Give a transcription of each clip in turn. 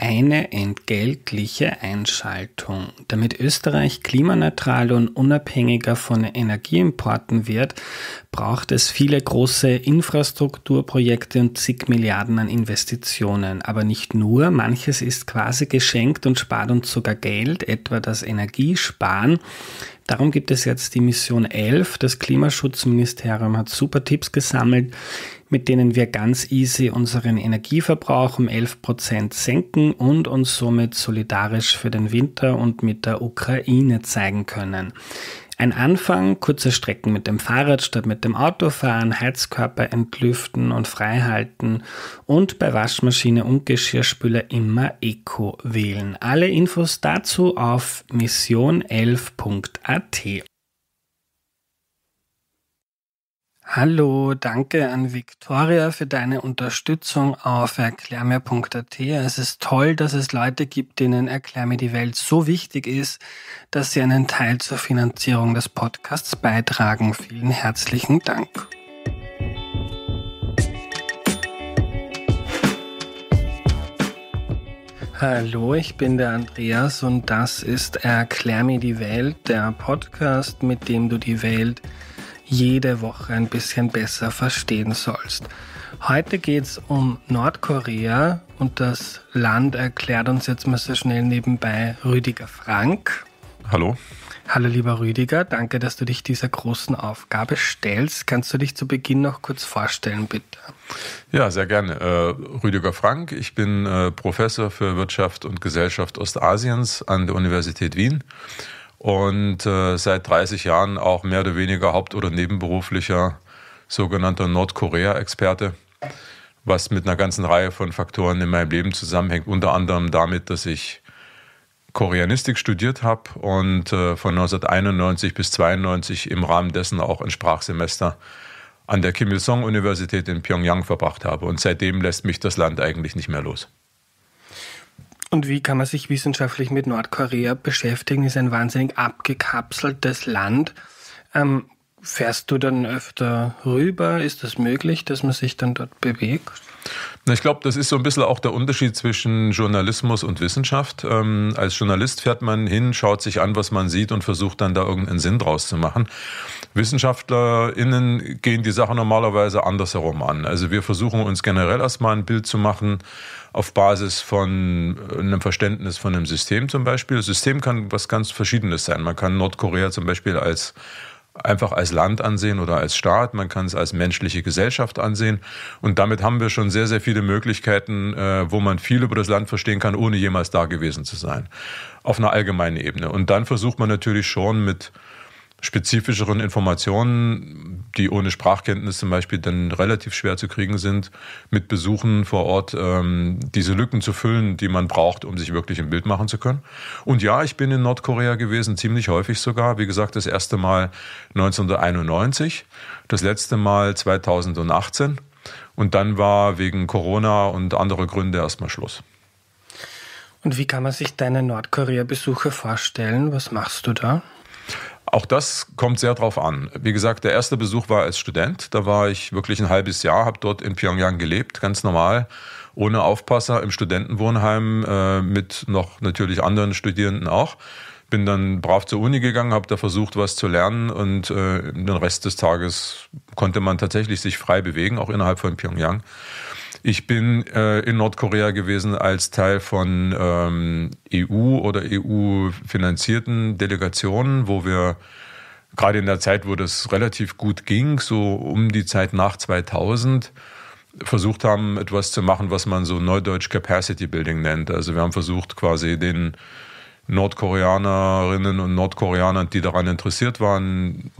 eine entgeltliche Einschaltung. Damit Österreich klimaneutral und unabhängiger von Energieimporten wird, braucht es viele große Infrastrukturprojekte und zig Milliarden an Investitionen. Aber nicht nur, manches ist quasi geschenkt und spart uns sogar Geld, etwa das Energiesparen. Darum gibt es jetzt die Mission 11. Das Klimaschutzministerium hat super Tipps gesammelt, mit denen wir ganz easy unseren Energieverbrauch um 11% Prozent senken und uns somit solidarisch für den Winter und mit der Ukraine zeigen können. Ein Anfang, kurze Strecken mit dem Fahrrad statt mit dem Auto fahren, Heizkörper entlüften und freihalten und bei Waschmaschine und Geschirrspüler immer Eco wählen. Alle Infos dazu auf mission11.at. Hallo, danke an Viktoria für deine Unterstützung auf erklärmir.at. Es ist toll, dass es Leute gibt, denen Erklär mir die Welt so wichtig ist, dass sie einen Teil zur Finanzierung des Podcasts beitragen. Vielen herzlichen Dank. Hallo, ich bin der Andreas und das ist Erklär mir die Welt, der Podcast, mit dem du die Welt jede Woche ein bisschen besser verstehen sollst. Heute geht es um Nordkorea und das Land erklärt uns jetzt mal so schnell nebenbei Rüdiger Frank. Hallo. Hallo lieber Rüdiger, danke, dass du dich dieser großen Aufgabe stellst. Kannst du dich zu Beginn noch kurz vorstellen, bitte? Ja, sehr gerne. Äh, Rüdiger Frank, ich bin äh, Professor für Wirtschaft und Gesellschaft Ostasiens an der Universität Wien und äh, seit 30 Jahren auch mehr oder weniger haupt- oder nebenberuflicher sogenannter Nordkorea-Experte, was mit einer ganzen Reihe von Faktoren in meinem Leben zusammenhängt, unter anderem damit, dass ich Koreanistik studiert habe und äh, von 1991 bis 92 im Rahmen dessen auch ein Sprachsemester an der Kim Il-sung Universität in Pyongyang verbracht habe und seitdem lässt mich das Land eigentlich nicht mehr los. Und wie kann man sich wissenschaftlich mit Nordkorea beschäftigen? Ist ein wahnsinnig abgekapseltes Land. Ähm, Fährst du dann öfter rüber? Ist das möglich, dass man sich dann dort bewegt? Na, ich glaube, das ist so ein bisschen auch der Unterschied zwischen Journalismus und Wissenschaft. Ähm, als Journalist fährt man hin, schaut sich an, was man sieht und versucht dann da irgendeinen Sinn draus zu machen. WissenschaftlerInnen gehen die Sache normalerweise andersherum an. Also wir versuchen uns generell erstmal ein Bild zu machen auf Basis von äh, einem Verständnis von einem System zum Beispiel. Das System kann was ganz Verschiedenes sein. Man kann Nordkorea zum Beispiel als einfach als Land ansehen oder als Staat, man kann es als menschliche Gesellschaft ansehen. Und damit haben wir schon sehr, sehr viele Möglichkeiten, äh, wo man viel über das Land verstehen kann, ohne jemals da gewesen zu sein, auf einer allgemeinen Ebene. Und dann versucht man natürlich schon mit spezifischeren Informationen, die ohne Sprachkenntnis zum Beispiel dann relativ schwer zu kriegen sind, mit Besuchen vor Ort ähm, diese Lücken zu füllen, die man braucht, um sich wirklich ein Bild machen zu können. Und ja, ich bin in Nordkorea gewesen, ziemlich häufig sogar. Wie gesagt, das erste Mal 1991, das letzte Mal 2018. Und dann war wegen Corona und andere Gründe erstmal Schluss. Und wie kann man sich deine Nordkorea-Besuche vorstellen? Was machst du da? Auch das kommt sehr drauf an. Wie gesagt, der erste Besuch war als Student. Da war ich wirklich ein halbes Jahr, habe dort in Pyongyang gelebt, ganz normal, ohne Aufpasser im Studentenwohnheim äh, mit noch natürlich anderen Studierenden auch. Bin dann brav zur Uni gegangen, habe da versucht, was zu lernen und äh, den Rest des Tages konnte man tatsächlich sich frei bewegen, auch innerhalb von Pyongyang. Ich bin äh, in Nordkorea gewesen als Teil von ähm, EU oder EU-finanzierten Delegationen, wo wir gerade in der Zeit, wo das relativ gut ging, so um die Zeit nach 2000, versucht haben, etwas zu machen, was man so neudeutsch Capacity Building nennt. Also wir haben versucht, quasi den Nordkoreanerinnen und Nordkoreaner, die daran interessiert waren,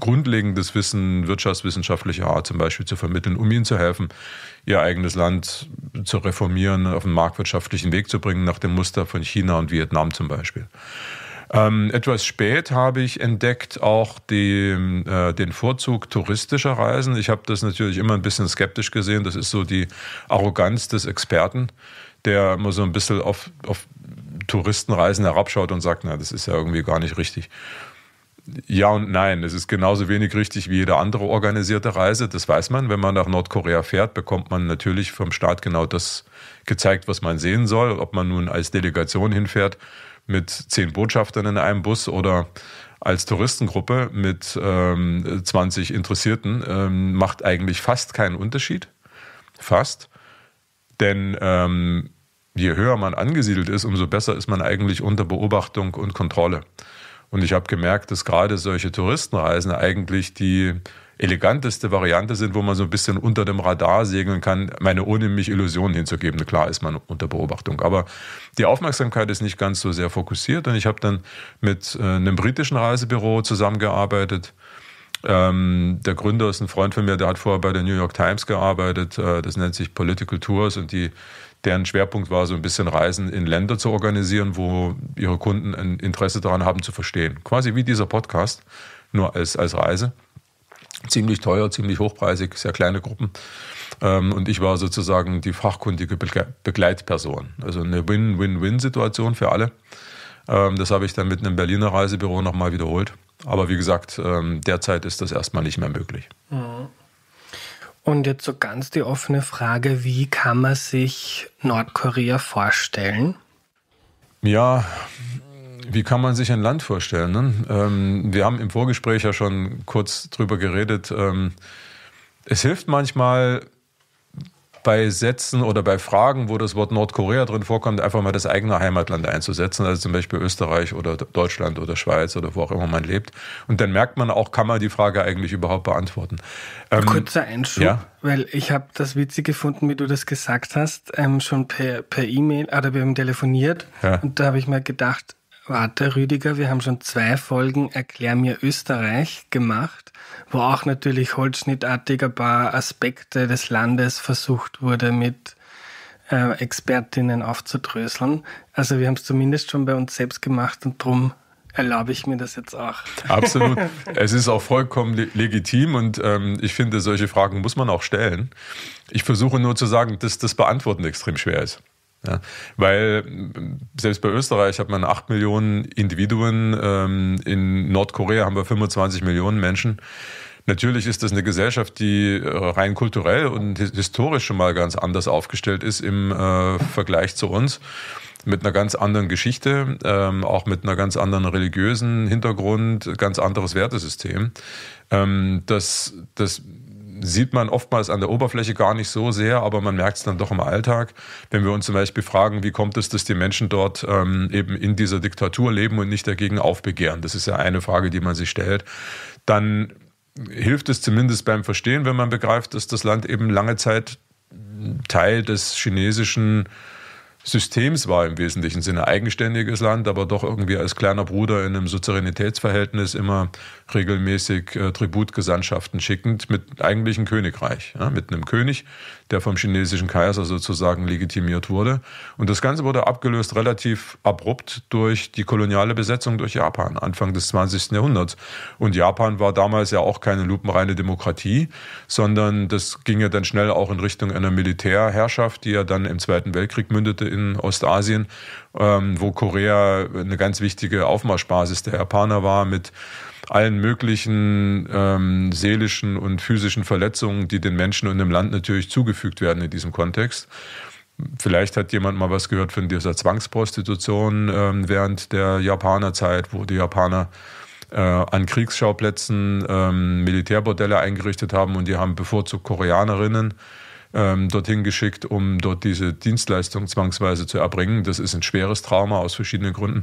grundlegendes Wissen wirtschaftswissenschaftlicher Art zum Beispiel zu vermitteln, um ihnen zu helfen, ihr eigenes Land zu reformieren, auf den marktwirtschaftlichen Weg zu bringen, nach dem Muster von China und Vietnam zum Beispiel. Ähm, etwas spät habe ich entdeckt auch die, äh, den Vorzug touristischer Reisen. Ich habe das natürlich immer ein bisschen skeptisch gesehen. Das ist so die Arroganz des Experten, der immer so ein bisschen auf, auf Touristenreisen herabschaut und sagt, na, das ist ja irgendwie gar nicht richtig. Ja und nein, es ist genauso wenig richtig wie jede andere organisierte Reise. Das weiß man. Wenn man nach Nordkorea fährt, bekommt man natürlich vom Staat genau das gezeigt, was man sehen soll. Ob man nun als Delegation hinfährt mit zehn Botschaftern in einem Bus oder als Touristengruppe mit ähm, 20 Interessierten, ähm, macht eigentlich fast keinen Unterschied. Fast. Denn ähm, je höher man angesiedelt ist, umso besser ist man eigentlich unter Beobachtung und Kontrolle. Und ich habe gemerkt, dass gerade solche Touristenreisen eigentlich die eleganteste Variante sind, wo man so ein bisschen unter dem Radar segeln kann, meine ohne mich Illusionen hinzugeben. Klar ist man unter Beobachtung, aber die Aufmerksamkeit ist nicht ganz so sehr fokussiert. Und ich habe dann mit äh, einem britischen Reisebüro zusammengearbeitet. Ähm, der Gründer ist ein Freund von mir, der hat vorher bei der New York Times gearbeitet. Äh, das nennt sich Political Tours und die deren Schwerpunkt war, so ein bisschen Reisen in Länder zu organisieren, wo ihre Kunden ein Interesse daran haben zu verstehen. Quasi wie dieser Podcast, nur als, als Reise. Ziemlich teuer, ziemlich hochpreisig, sehr kleine Gruppen. Ähm, und ich war sozusagen die fachkundige Begleitperson. Also eine Win-Win-Win-Situation für alle. Ähm, das habe ich dann mit einem Berliner Reisebüro nochmal wiederholt. Aber wie gesagt, ähm, derzeit ist das erstmal nicht mehr möglich. Mhm. Und jetzt so ganz die offene Frage, wie kann man sich Nordkorea vorstellen? Ja, wie kann man sich ein Land vorstellen? Ne? Ähm, wir haben im Vorgespräch ja schon kurz drüber geredet. Ähm, es hilft manchmal, bei Sätzen oder bei Fragen, wo das Wort Nordkorea drin vorkommt, einfach mal das eigene Heimatland einzusetzen, also zum Beispiel Österreich oder Deutschland oder Schweiz oder wo auch immer man lebt. Und dann merkt man auch, kann man die Frage eigentlich überhaupt beantworten. Ähm, Kurzer Einschub, ja? weil ich habe das witzig gefunden, wie du das gesagt hast, ähm, schon per E-Mail, e ah, oder wir haben telefoniert ja. und da habe ich mir gedacht, warte Rüdiger, wir haben schon zwei Folgen Erklär mir Österreich gemacht wo auch natürlich holzschnittartig ein paar Aspekte des Landes versucht wurde mit äh, Expertinnen aufzudröseln. Also wir haben es zumindest schon bei uns selbst gemacht und darum erlaube ich mir das jetzt auch. Absolut. es ist auch vollkommen le legitim und ähm, ich finde, solche Fragen muss man auch stellen. Ich versuche nur zu sagen, dass das Beantworten extrem schwer ist. Ja, weil äh, selbst bei Österreich hat man 8 Millionen Individuen, ähm, in Nordkorea haben wir 25 Millionen Menschen. Natürlich ist das eine Gesellschaft, die äh, rein kulturell und historisch schon mal ganz anders aufgestellt ist im äh, Vergleich zu uns. Mit einer ganz anderen Geschichte, ähm, auch mit einer ganz anderen religiösen Hintergrund, ganz anderes Wertesystem. Ähm, das, das sieht man oftmals an der Oberfläche gar nicht so sehr, aber man merkt es dann doch im Alltag. Wenn wir uns zum Beispiel fragen, wie kommt es, dass die Menschen dort ähm, eben in dieser Diktatur leben und nicht dagegen aufbegehren? Das ist ja eine Frage, die man sich stellt. Dann hilft es zumindest beim Verstehen, wenn man begreift, dass das Land eben lange Zeit Teil des chinesischen Systems war im wesentlichen Sinne eigenständiges Land, aber doch irgendwie als kleiner Bruder in einem Souveränitätsverhältnis immer regelmäßig äh, Tributgesandtschaften schickend mit eigentlichem Königreich, ja, mit einem König, der vom chinesischen Kaiser sozusagen legitimiert wurde. Und das Ganze wurde abgelöst relativ abrupt durch die koloniale Besetzung durch Japan Anfang des 20. Jahrhunderts. Und Japan war damals ja auch keine lupenreine Demokratie, sondern das ging ja dann schnell auch in Richtung einer Militärherrschaft, die ja dann im Zweiten Weltkrieg mündete in Ostasien, ähm, wo Korea eine ganz wichtige Aufmarschbasis der Japaner war mit allen möglichen ähm, seelischen und physischen Verletzungen, die den Menschen und dem Land natürlich zugefügt werden in diesem Kontext. Vielleicht hat jemand mal was gehört von dieser Zwangsprostitution ähm, während der Japanerzeit, wo die Japaner äh, an Kriegsschauplätzen ähm, Militärbordelle eingerichtet haben und die haben bevorzugt Koreanerinnen ähm, dorthin geschickt, um dort diese Dienstleistung zwangsweise zu erbringen. Das ist ein schweres Trauma aus verschiedenen Gründen,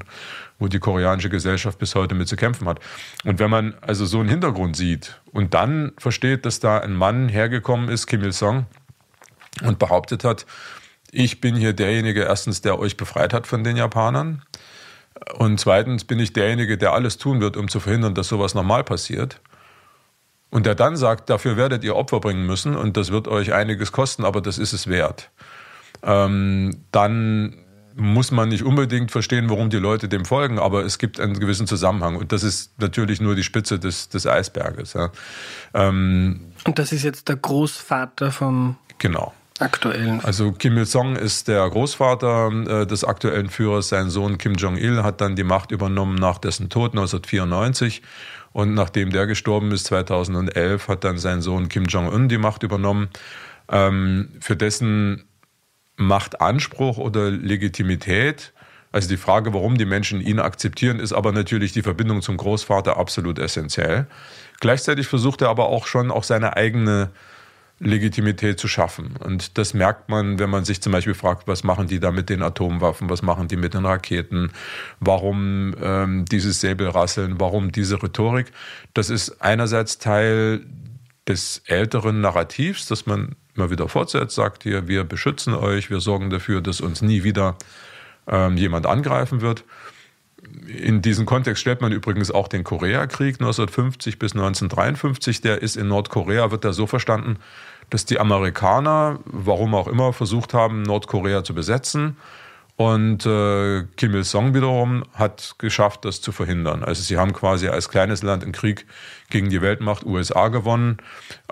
wo die koreanische Gesellschaft bis heute mit zu kämpfen hat. Und wenn man also so einen Hintergrund sieht und dann versteht, dass da ein Mann hergekommen ist, Kim Il-sung, und behauptet hat, ich bin hier derjenige, erstens, der euch befreit hat von den Japanern. Und zweitens bin ich derjenige, der alles tun wird, um zu verhindern, dass sowas nochmal passiert. Und der dann sagt, dafür werdet ihr Opfer bringen müssen und das wird euch einiges kosten, aber das ist es wert. Ähm, dann muss man nicht unbedingt verstehen, warum die Leute dem folgen, aber es gibt einen gewissen Zusammenhang. Und das ist natürlich nur die Spitze des, des Eisberges. Ja. Ähm, und das ist jetzt der Großvater vom. Genau aktuellen. Also Kim Il-sung ist der Großvater äh, des aktuellen Führers. Sein Sohn Kim Jong-il hat dann die Macht übernommen nach dessen Tod 1994. Und nachdem der gestorben ist, 2011, hat dann sein Sohn Kim Jong-un die Macht übernommen. Ähm, für dessen Machtanspruch oder Legitimität also die Frage, warum die Menschen ihn akzeptieren, ist aber natürlich die Verbindung zum Großvater absolut essentiell. Gleichzeitig versucht er aber auch schon, auch seine eigene Legitimität zu schaffen. Und das merkt man, wenn man sich zum Beispiel fragt, was machen die da mit den Atomwaffen, was machen die mit den Raketen, warum ähm, dieses Säbelrasseln, warum diese Rhetorik. Das ist einerseits Teil des älteren Narrativs, dass man immer wieder fortsetzt, sagt hier, wir beschützen euch, wir sorgen dafür, dass uns nie wieder ähm, jemand angreifen wird in diesen Kontext stellt man übrigens auch den Koreakrieg 1950 bis 1953. Der ist in Nordkorea, wird da so verstanden, dass die Amerikaner, warum auch immer, versucht haben, Nordkorea zu besetzen. Und äh, Kim Il-sung wiederum hat geschafft, das zu verhindern. Also sie haben quasi als kleines Land einen Krieg gegen die Weltmacht USA gewonnen.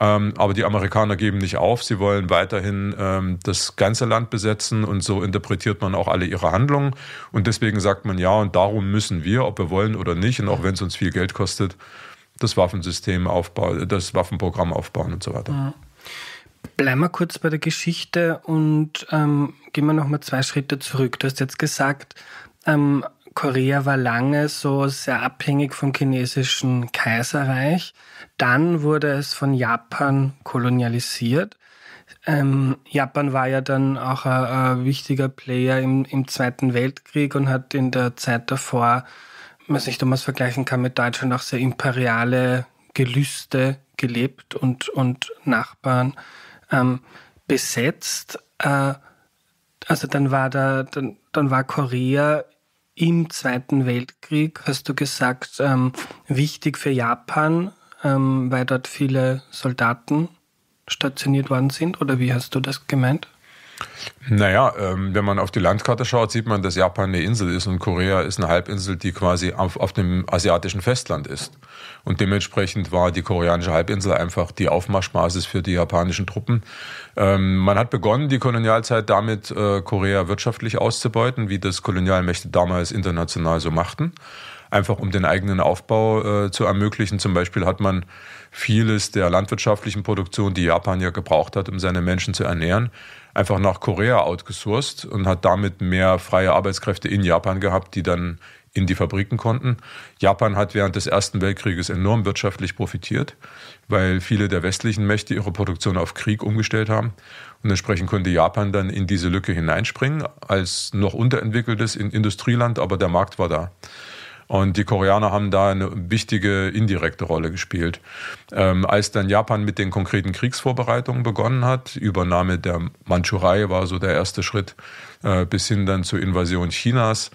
Ähm, aber die Amerikaner geben nicht auf. Sie wollen weiterhin ähm, das ganze Land besetzen. Und so interpretiert man auch alle ihre Handlungen. Und deswegen sagt man ja, und darum müssen wir, ob wir wollen oder nicht, und auch wenn es uns viel Geld kostet, das Waffensystem aufbauen, das Waffenprogramm aufbauen und so weiter. Ja. Bleiben wir kurz bei der Geschichte und ähm, gehen wir nochmal zwei Schritte zurück. Du hast jetzt gesagt, ähm, Korea war lange so sehr abhängig vom chinesischen Kaiserreich. Dann wurde es von Japan kolonialisiert. Ähm, Japan war ja dann auch ein, ein wichtiger Player im, im, Zweiten Weltkrieg und hat in der Zeit davor, man nicht, damals vergleichen kann mit Deutschland, auch sehr imperiale Gelüste gelebt und, und Nachbarn ähm, besetzt. Äh, also dann war da, dann, dann war Korea im Zweiten Weltkrieg, hast du gesagt, ähm, wichtig für Japan, ähm, weil dort viele Soldaten stationiert worden sind? Oder wie hast du das gemeint? Naja, ähm, wenn man auf die Landkarte schaut, sieht man, dass Japan eine Insel ist und Korea ist eine Halbinsel, die quasi auf, auf dem asiatischen Festland ist. Und dementsprechend war die koreanische Halbinsel einfach die Aufmarschbasis für die japanischen Truppen. Ähm, man hat begonnen, die Kolonialzeit damit, äh, Korea wirtschaftlich auszubeuten, wie das Kolonialmächte damals international so machten einfach um den eigenen Aufbau äh, zu ermöglichen. Zum Beispiel hat man vieles der landwirtschaftlichen Produktion, die Japan ja gebraucht hat, um seine Menschen zu ernähren, einfach nach Korea outgesourced und hat damit mehr freie Arbeitskräfte in Japan gehabt, die dann in die Fabriken konnten. Japan hat während des Ersten Weltkrieges enorm wirtschaftlich profitiert, weil viele der westlichen Mächte ihre Produktion auf Krieg umgestellt haben. Und entsprechend konnte Japan dann in diese Lücke hineinspringen, als noch unterentwickeltes Industrieland, aber der Markt war da. Und die Koreaner haben da eine wichtige indirekte Rolle gespielt. Ähm, als dann Japan mit den konkreten Kriegsvorbereitungen begonnen hat, Übernahme der Mandschurei war so der erste Schritt, äh, bis hin dann zur Invasion Chinas,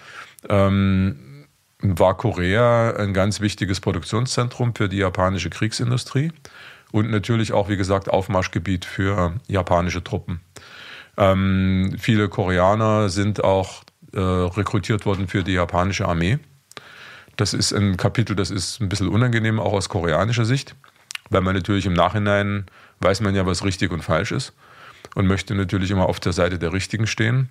ähm, war Korea ein ganz wichtiges Produktionszentrum für die japanische Kriegsindustrie und natürlich auch, wie gesagt, Aufmarschgebiet für japanische Truppen. Ähm, viele Koreaner sind auch äh, rekrutiert worden für die japanische Armee. Das ist ein Kapitel, das ist ein bisschen unangenehm, auch aus koreanischer Sicht, weil man natürlich im Nachhinein weiß man ja, was richtig und falsch ist und möchte natürlich immer auf der Seite der Richtigen stehen.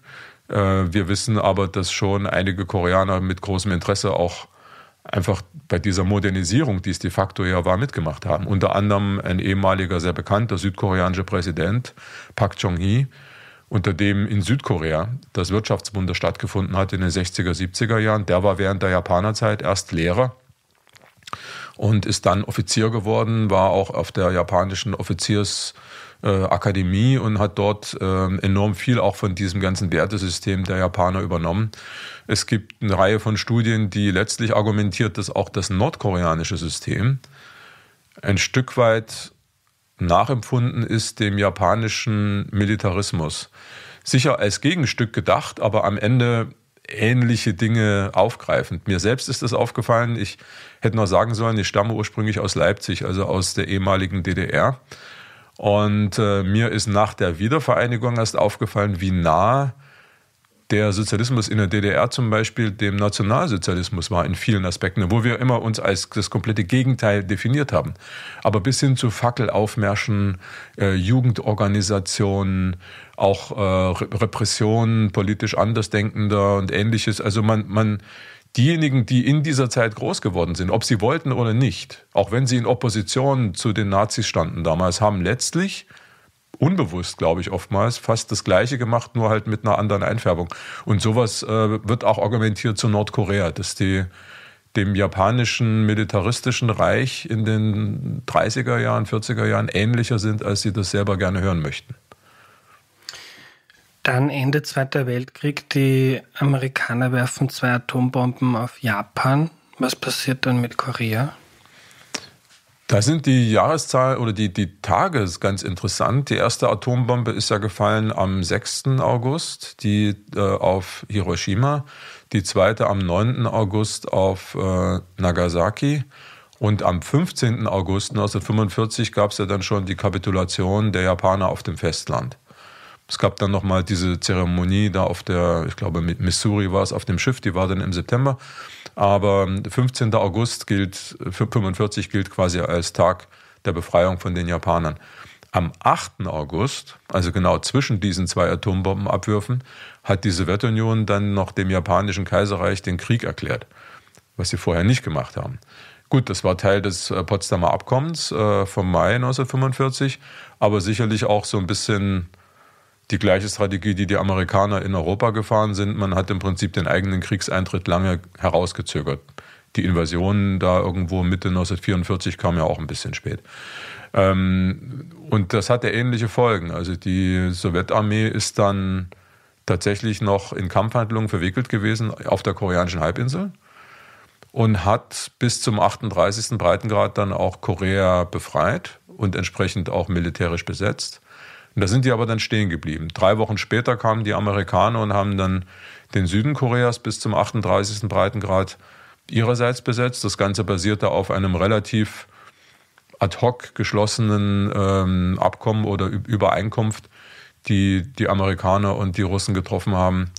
Äh, wir wissen aber, dass schon einige Koreaner mit großem Interesse auch einfach bei dieser Modernisierung, die es de facto ja war, mitgemacht haben. Unter anderem ein ehemaliger, sehr bekannter südkoreanischer Präsident, Park Chung-hee, unter dem in Südkorea das Wirtschaftswunder stattgefunden hat in den 60er, 70er Jahren. Der war während der Japanerzeit erst Lehrer und ist dann Offizier geworden, war auch auf der japanischen Offiziersakademie äh, und hat dort ähm, enorm viel auch von diesem ganzen Wertesystem der Japaner übernommen. Es gibt eine Reihe von Studien, die letztlich argumentiert, dass auch das nordkoreanische System ein Stück weit nachempfunden ist dem japanischen Militarismus sicher als Gegenstück gedacht, aber am Ende ähnliche Dinge aufgreifend. Mir selbst ist das aufgefallen. Ich hätte noch sagen sollen, ich stamme ursprünglich aus Leipzig, also aus der ehemaligen DDR. Und äh, mir ist nach der Wiedervereinigung erst aufgefallen, wie nah der Sozialismus in der DDR zum Beispiel dem Nationalsozialismus war in vielen Aspekten, wo wir immer uns als das komplette Gegenteil definiert haben. Aber bis hin zu Fackelaufmärschen, äh, Jugendorganisationen, auch äh, Repressionen politisch Andersdenkender und ähnliches. Also man, man, diejenigen, die in dieser Zeit groß geworden sind, ob sie wollten oder nicht, auch wenn sie in Opposition zu den Nazis standen damals, haben letztlich unbewusst, glaube ich, oftmals fast das Gleiche gemacht, nur halt mit einer anderen Einfärbung. Und sowas äh, wird auch argumentiert zu Nordkorea, dass die dem japanischen militaristischen Reich in den 30er Jahren, 40er Jahren ähnlicher sind, als sie das selber gerne hören möchten. Dann Ende Zweiter Weltkrieg, die Amerikaner werfen zwei Atombomben auf Japan. Was passiert dann mit Korea? Da sind die Jahreszahl oder die, die Tage ist ganz interessant. Die erste Atombombe ist ja gefallen am 6. August, die äh, auf Hiroshima, die zweite am 9. August auf äh, Nagasaki. Und am 15. August 1945 gab es ja dann schon die Kapitulation der Japaner auf dem Festland. Es gab dann nochmal diese Zeremonie da auf der, ich glaube, mit Missouri war es, auf dem Schiff, die war dann im September. Aber 15. Ähm, August gilt, 45 gilt quasi als Tag der Befreiung von den Japanern. Am 8. August, also genau zwischen diesen zwei Atombombenabwürfen, hat die Sowjetunion dann noch dem japanischen Kaiserreich den Krieg erklärt, was sie vorher nicht gemacht haben. Gut, das war Teil des äh, Potsdamer Abkommens äh, vom Mai 1945, aber sicherlich auch so ein bisschen die gleiche Strategie, die die Amerikaner in Europa gefahren sind. Man hat im Prinzip den eigenen Kriegseintritt lange herausgezögert. Die Invasion da irgendwo Mitte 1944 kam ja auch ein bisschen spät. Ähm, und das hatte ähnliche Folgen. Also die Sowjetarmee ist dann tatsächlich noch in Kampfhandlungen verwickelt gewesen auf der koreanischen Halbinsel und hat bis zum 38. Breitengrad dann auch Korea befreit und entsprechend auch militärisch besetzt. Und da sind die aber dann stehen geblieben. Drei Wochen später kamen die Amerikaner und haben dann den Süden Koreas bis zum 38. Breitengrad ihrerseits besetzt. Das Ganze basierte auf einem relativ ad hoc geschlossenen ähm, Abkommen oder Übereinkunft, die die Amerikaner und die Russen getroffen haben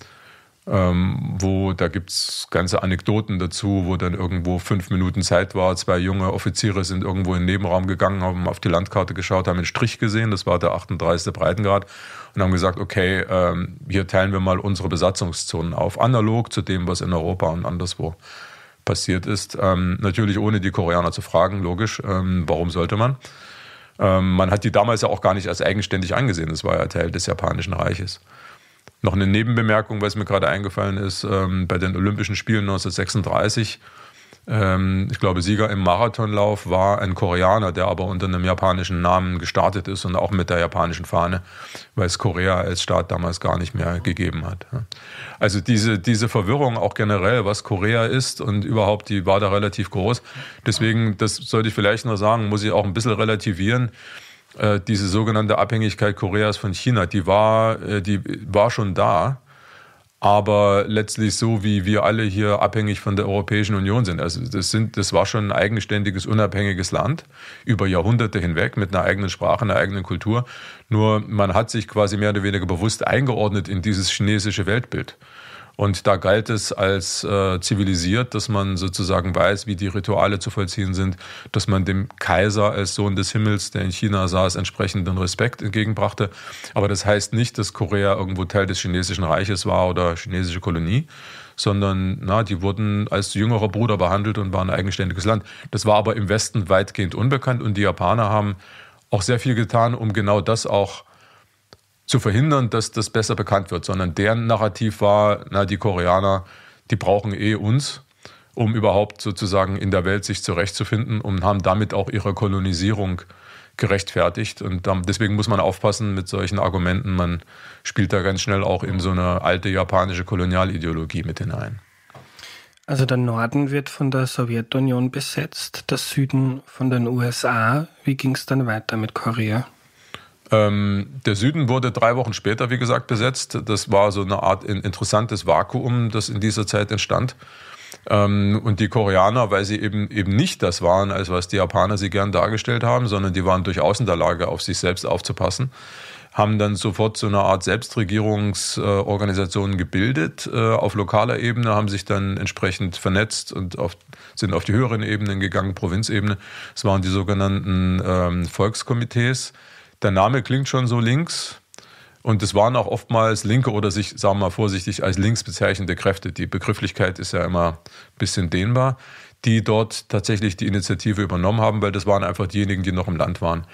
ähm, wo da gibt es ganze Anekdoten dazu, wo dann irgendwo fünf Minuten Zeit war, zwei junge Offiziere sind irgendwo in den Nebenraum gegangen, haben auf die Landkarte geschaut, haben einen Strich gesehen, das war der 38. Breitengrad, und haben gesagt, okay, ähm, hier teilen wir mal unsere Besatzungszonen auf, analog zu dem, was in Europa und anderswo passiert ist. Ähm, natürlich ohne die Koreaner zu fragen, logisch, ähm, warum sollte man? Ähm, man hat die damals ja auch gar nicht als eigenständig angesehen, das war ja Teil des Japanischen Reiches. Noch eine Nebenbemerkung, was mir gerade eingefallen ist, ähm, bei den Olympischen Spielen 1936, ähm, ich glaube, Sieger im Marathonlauf war ein Koreaner, der aber unter einem japanischen Namen gestartet ist und auch mit der japanischen Fahne, weil es Korea als Staat damals gar nicht mehr gegeben hat. Also diese, diese Verwirrung auch generell, was Korea ist und überhaupt, die war da relativ groß. Deswegen, das sollte ich vielleicht nur sagen, muss ich auch ein bisschen relativieren. Äh, diese sogenannte Abhängigkeit Koreas von China, die war, äh, die war schon da. Aber letztlich so, wie wir alle hier abhängig von der Europäischen Union sind. Also das, sind, das war schon ein eigenständiges, unabhängiges Land über Jahrhunderte hinweg mit einer eigenen Sprache, einer eigenen Kultur. Nur man hat sich quasi mehr oder weniger bewusst eingeordnet in dieses chinesische Weltbild. Und da galt es als äh, zivilisiert, dass man sozusagen weiß, wie die Rituale zu vollziehen sind, dass man dem Kaiser als Sohn des Himmels, der in China saß, entsprechenden Respekt entgegenbrachte. Aber das heißt nicht, dass Korea irgendwo Teil des chinesischen Reiches war oder chinesische Kolonie, sondern na, die wurden als jüngerer Bruder behandelt und waren ein eigenständiges Land. Das war aber im Westen weitgehend unbekannt und die Japaner haben auch sehr viel getan, um genau das auch zu verhindern, dass das besser bekannt wird, sondern deren Narrativ war, na, die Koreaner, die brauchen eh uns, um überhaupt sozusagen in der Welt sich zurechtzufinden und haben damit auch ihre Kolonisierung gerechtfertigt. Und deswegen muss man aufpassen mit solchen Argumenten. Man spielt da ganz schnell auch in so eine alte japanische Kolonialideologie mit hinein. Also der Norden wird von der Sowjetunion besetzt, der Süden von den USA. Wie ging es dann weiter mit Korea? Ähm, der Süden wurde drei Wochen später, wie gesagt, besetzt. Das war so eine Art interessantes Vakuum, das in dieser Zeit entstand. Ähm, und die Koreaner, weil sie eben, eben nicht das waren, als was die Japaner sie gern dargestellt haben, sondern die waren durchaus in der Lage, auf sich selbst aufzupassen, haben dann sofort so eine Art Selbstregierungsorganisation äh, gebildet. Äh, auf lokaler Ebene haben sich dann entsprechend vernetzt und auf, sind auf die höheren Ebenen gegangen, Provinzebene. Das waren die sogenannten ähm, Volkskomitees. Der Name klingt schon so links. Und es waren auch oftmals linke oder sich, sagen wir mal vorsichtig, als links bezeichnende Kräfte. Die Begrifflichkeit ist ja immer ein bisschen dehnbar, die dort tatsächlich die Initiative übernommen haben, weil das waren einfach diejenigen, die noch im Land waren.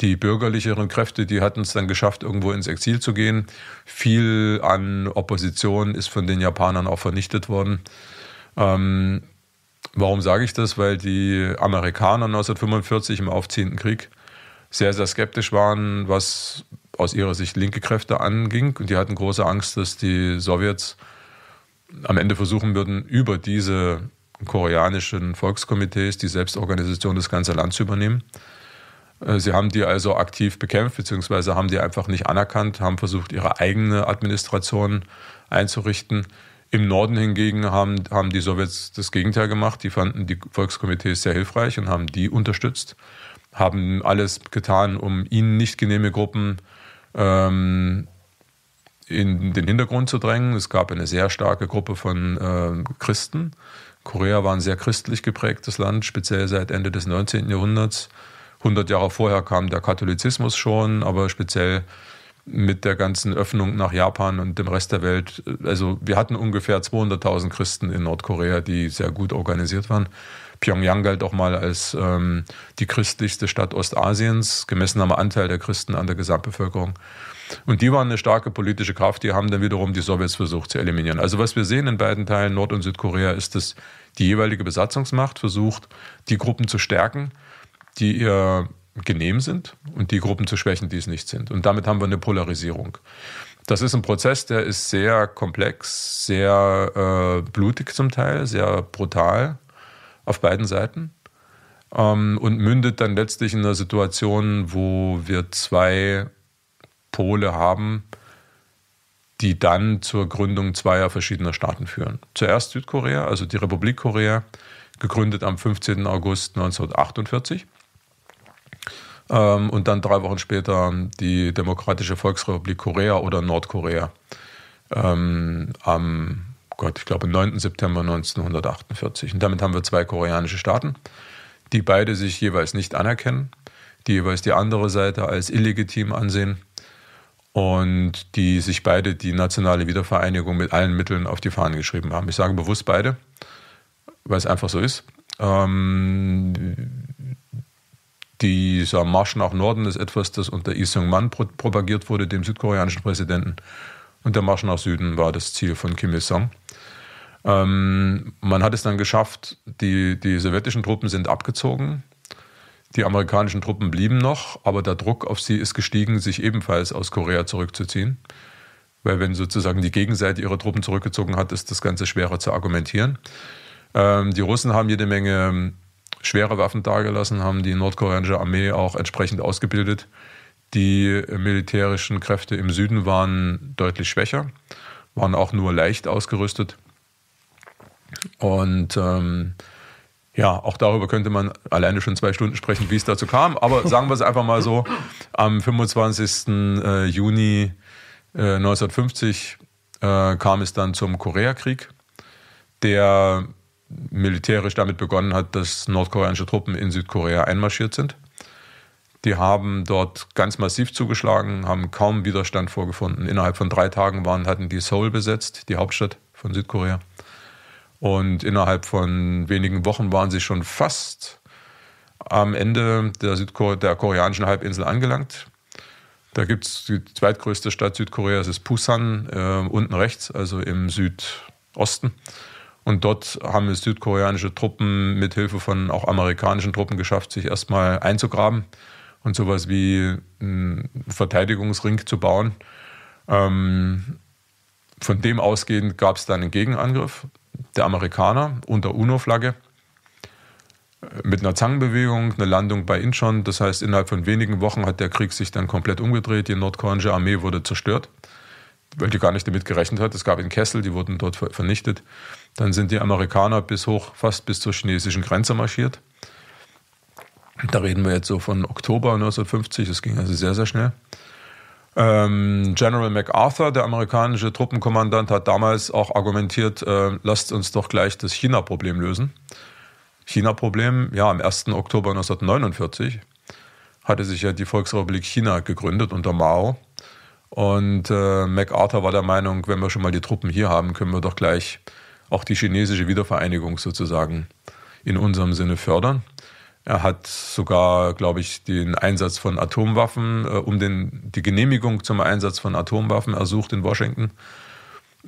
Die bürgerlicheren Kräfte, die hatten es dann geschafft, irgendwo ins Exil zu gehen. Viel an Opposition ist von den Japanern auch vernichtet worden. Ähm, warum sage ich das? Weil die Amerikaner 1945 im aufziehenden Krieg sehr, sehr skeptisch waren, was aus ihrer Sicht linke Kräfte anging. Und die hatten große Angst, dass die Sowjets am Ende versuchen würden, über diese koreanischen Volkskomitees die Selbstorganisation des ganzen Landes zu übernehmen. Äh, sie haben die also aktiv bekämpft, beziehungsweise haben die einfach nicht anerkannt, haben versucht, ihre eigene Administration einzurichten. Im Norden hingegen haben, haben die Sowjets das Gegenteil gemacht. Die fanden die Volkskomitees sehr hilfreich und haben die unterstützt haben alles getan, um ihnen nicht genehme Gruppen ähm, in den Hintergrund zu drängen. Es gab eine sehr starke Gruppe von äh, Christen. Korea war ein sehr christlich geprägtes Land, speziell seit Ende des 19. Jahrhunderts. 100 Jahre vorher kam der Katholizismus schon, aber speziell mit der ganzen Öffnung nach Japan und dem Rest der Welt. Also wir hatten ungefähr 200.000 Christen in Nordkorea, die sehr gut organisiert waren. Pyongyang galt auch mal als ähm, die christlichste Stadt Ostasiens, gemessen am Anteil der Christen an der Gesamtbevölkerung. Und die waren eine starke politische Kraft, die haben dann wiederum die Sowjets versucht zu eliminieren. Also was wir sehen in beiden Teilen Nord- und Südkorea ist, dass die jeweilige Besatzungsmacht versucht, die Gruppen zu stärken, die ihr genehm sind und die Gruppen zu schwächen, die es nicht sind. Und damit haben wir eine Polarisierung. Das ist ein Prozess, der ist sehr komplex, sehr äh, blutig zum Teil, sehr brutal auf beiden Seiten ähm, und mündet dann letztlich in einer Situation, wo wir zwei Pole haben, die dann zur Gründung zweier verschiedener Staaten führen. Zuerst Südkorea, also die Republik Korea, gegründet am 15. August 1948 ähm, und dann drei Wochen später die Demokratische Volksrepublik Korea oder Nordkorea ähm, am Gott, ich glaube, 9. September 1948. Und damit haben wir zwei koreanische Staaten, die beide sich jeweils nicht anerkennen, die jeweils die andere Seite als illegitim ansehen und die sich beide die nationale Wiedervereinigung mit allen Mitteln auf die Fahnen geschrieben haben. Ich sage bewusst beide, weil es einfach so ist. Ähm, dieser Marsch nach Norden ist etwas, das unter Lee Sung-man propagiert wurde, dem südkoreanischen Präsidenten. Und der Marsch nach Süden war das Ziel von Kim Il-sung. Ähm, man hat es dann geschafft, die, die sowjetischen Truppen sind abgezogen. Die amerikanischen Truppen blieben noch, aber der Druck auf sie ist gestiegen, sich ebenfalls aus Korea zurückzuziehen. Weil wenn sozusagen die Gegenseite ihre Truppen zurückgezogen hat, ist das Ganze schwerer zu argumentieren. Ähm, die Russen haben jede Menge ähm, schwere Waffen dagelassen, haben die nordkoreanische Armee auch entsprechend ausgebildet. Die militärischen Kräfte im Süden waren deutlich schwächer, waren auch nur leicht ausgerüstet. Und ähm, ja, auch darüber könnte man alleine schon zwei Stunden sprechen, wie es dazu kam. Aber sagen wir es einfach mal so: Am 25. Äh, Juni 1950 äh, äh, kam es dann zum Koreakrieg, der militärisch damit begonnen hat, dass nordkoreanische Truppen in Südkorea einmarschiert sind. Die haben dort ganz massiv zugeschlagen, haben kaum Widerstand vorgefunden. Innerhalb von drei Tagen waren, hatten die Seoul besetzt, die Hauptstadt von Südkorea. Und innerhalb von wenigen Wochen waren sie schon fast am Ende der, Südkore der koreanischen Halbinsel angelangt. Da gibt es die zweitgrößte Stadt Südkoreas, ist Busan, äh, unten rechts, also im Südosten. Und dort haben es südkoreanische Truppen mit Hilfe von auch amerikanischen Truppen geschafft, sich erstmal einzugraben und sowas wie einen Verteidigungsring zu bauen. Ähm, von dem ausgehend gab es dann einen Gegenangriff der Amerikaner unter UNO-Flagge äh, mit einer Zangenbewegung, eine Landung bei Incheon. Das heißt, innerhalb von wenigen Wochen hat der Krieg sich dann komplett umgedreht. Die nordkoreanische Armee wurde zerstört, weil die gar nicht damit gerechnet hat. Es gab in Kessel, die wurden dort vernichtet. Dann sind die Amerikaner bis hoch, fast bis zur chinesischen Grenze marschiert. Da reden wir jetzt so von Oktober 1950. Das ging also sehr, sehr schnell. Ähm, General MacArthur, der amerikanische Truppenkommandant, hat damals auch argumentiert, äh, lasst uns doch gleich das China-Problem lösen. China-Problem, ja, am 1. Oktober 1949 hatte sich ja die Volksrepublik China gegründet unter Mao. Und äh, MacArthur war der Meinung, wenn wir schon mal die Truppen hier haben, können wir doch gleich auch die chinesische Wiedervereinigung sozusagen in unserem Sinne fördern. Er hat sogar, glaube ich, den Einsatz von Atomwaffen, äh, um den, die Genehmigung zum Einsatz von Atomwaffen ersucht in Washington.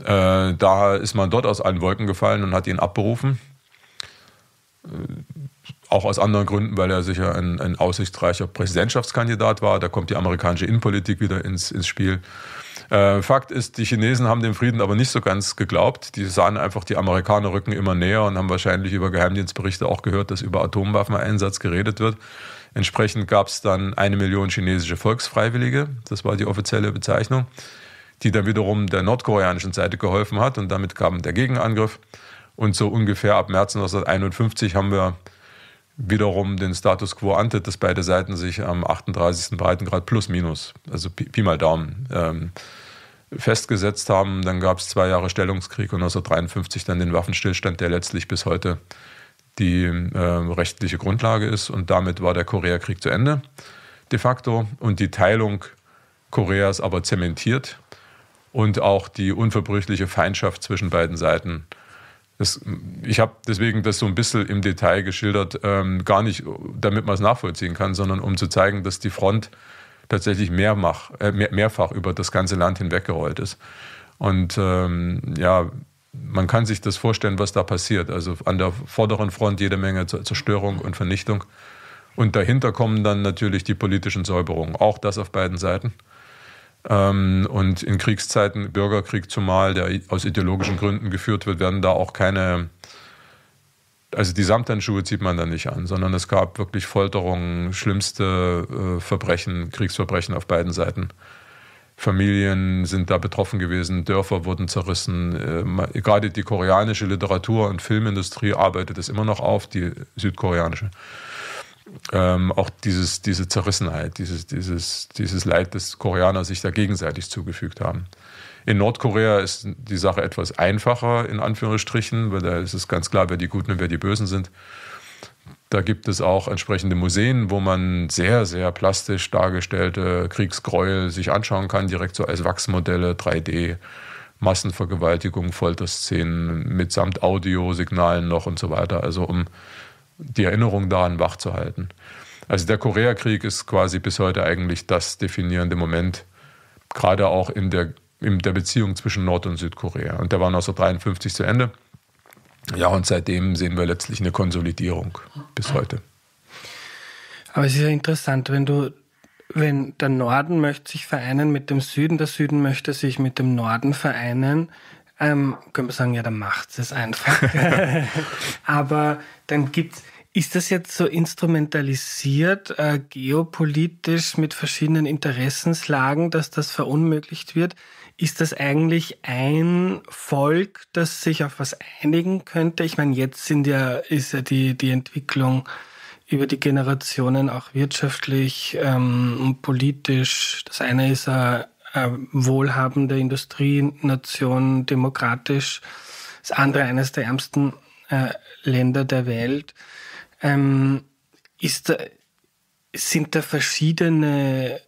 Äh, da ist man dort aus allen Wolken gefallen und hat ihn abberufen. Äh, auch aus anderen Gründen, weil er sicher ein, ein aussichtsreicher Präsidentschaftskandidat war. Da kommt die amerikanische Innenpolitik wieder ins, ins Spiel. Äh, Fakt ist, die Chinesen haben dem Frieden aber nicht so ganz geglaubt. Die sahen einfach, die Amerikaner rücken immer näher und haben wahrscheinlich über Geheimdienstberichte auch gehört, dass über Atomwaffeneinsatz geredet wird. Entsprechend gab es dann eine Million chinesische Volksfreiwillige, das war die offizielle Bezeichnung, die dann wiederum der nordkoreanischen Seite geholfen hat und damit kam der Gegenangriff. Und so ungefähr ab März 1951 haben wir wiederum den Status quo ante, dass beide Seiten sich am 38. Breitengrad plus minus, also Pi, Pi mal Daumen, ähm, festgesetzt haben. Dann gab es zwei Jahre Stellungskrieg und 1953 dann den Waffenstillstand, der letztlich bis heute die äh, rechtliche Grundlage ist. Und damit war der Koreakrieg zu Ende de facto und die Teilung Koreas aber zementiert und auch die unverbrüchliche Feindschaft zwischen beiden Seiten äh, das, ich habe deswegen das so ein bisschen im Detail geschildert, ähm, gar nicht, damit man es nachvollziehen kann, sondern um zu zeigen, dass die Front tatsächlich mehrmach, äh, mehr, mehrfach über das ganze Land hinweggerollt ist. Und ähm, ja, man kann sich das vorstellen, was da passiert. Also an der vorderen Front jede Menge Zerstörung und Vernichtung. Und dahinter kommen dann natürlich die politischen Säuberungen, auch das auf beiden Seiten. Ähm, und in Kriegszeiten, Bürgerkrieg zumal, der aus ideologischen Gründen geführt wird, werden da auch keine, also die Samthandschuhe zieht man da nicht an, sondern es gab wirklich Folterungen, schlimmste äh, Verbrechen, Kriegsverbrechen auf beiden Seiten. Familien sind da betroffen gewesen, Dörfer wurden zerrissen. Äh, gerade die koreanische Literatur und Filmindustrie arbeitet es immer noch auf, die südkoreanische ähm, auch dieses, diese Zerrissenheit, dieses, dieses, dieses Leid, das Koreaner sich da gegenseitig zugefügt haben. In Nordkorea ist die Sache etwas einfacher, in Anführungsstrichen, weil da ist es ganz klar, wer die Guten und wer die Bösen sind. Da gibt es auch entsprechende Museen, wo man sehr, sehr plastisch dargestellte Kriegsgräuel sich anschauen kann, direkt so als Wachsmodelle, 3D, Massenvergewaltigung, Folterszenen mitsamt Audiosignalen noch und so weiter. Also um die Erinnerung daran wachzuhalten. Also der Koreakrieg ist quasi bis heute eigentlich das definierende Moment, gerade auch in der, in der Beziehung zwischen Nord- und Südkorea. Und der war 1953 zu Ende. Ja, und seitdem sehen wir letztlich eine Konsolidierung bis heute. Aber es ist ja interessant, wenn du, wenn der Norden möchte sich vereinen mit dem Süden, der Süden möchte sich mit dem Norden vereinen, ähm, können wir sagen, ja, dann macht es einfach. Aber dann gibt es ist das jetzt so instrumentalisiert, äh, geopolitisch mit verschiedenen Interessenslagen, dass das verunmöglicht wird? Ist das eigentlich ein Volk, das sich auf was einigen könnte? Ich meine, jetzt sind ja, ist ja die, die Entwicklung über die Generationen auch wirtschaftlich ähm, und politisch. Das eine ist eine, eine wohlhabende Industrienation, demokratisch. Das andere eines der ärmsten äh, Länder der Welt. Ähm, ist da, sind da verschiedene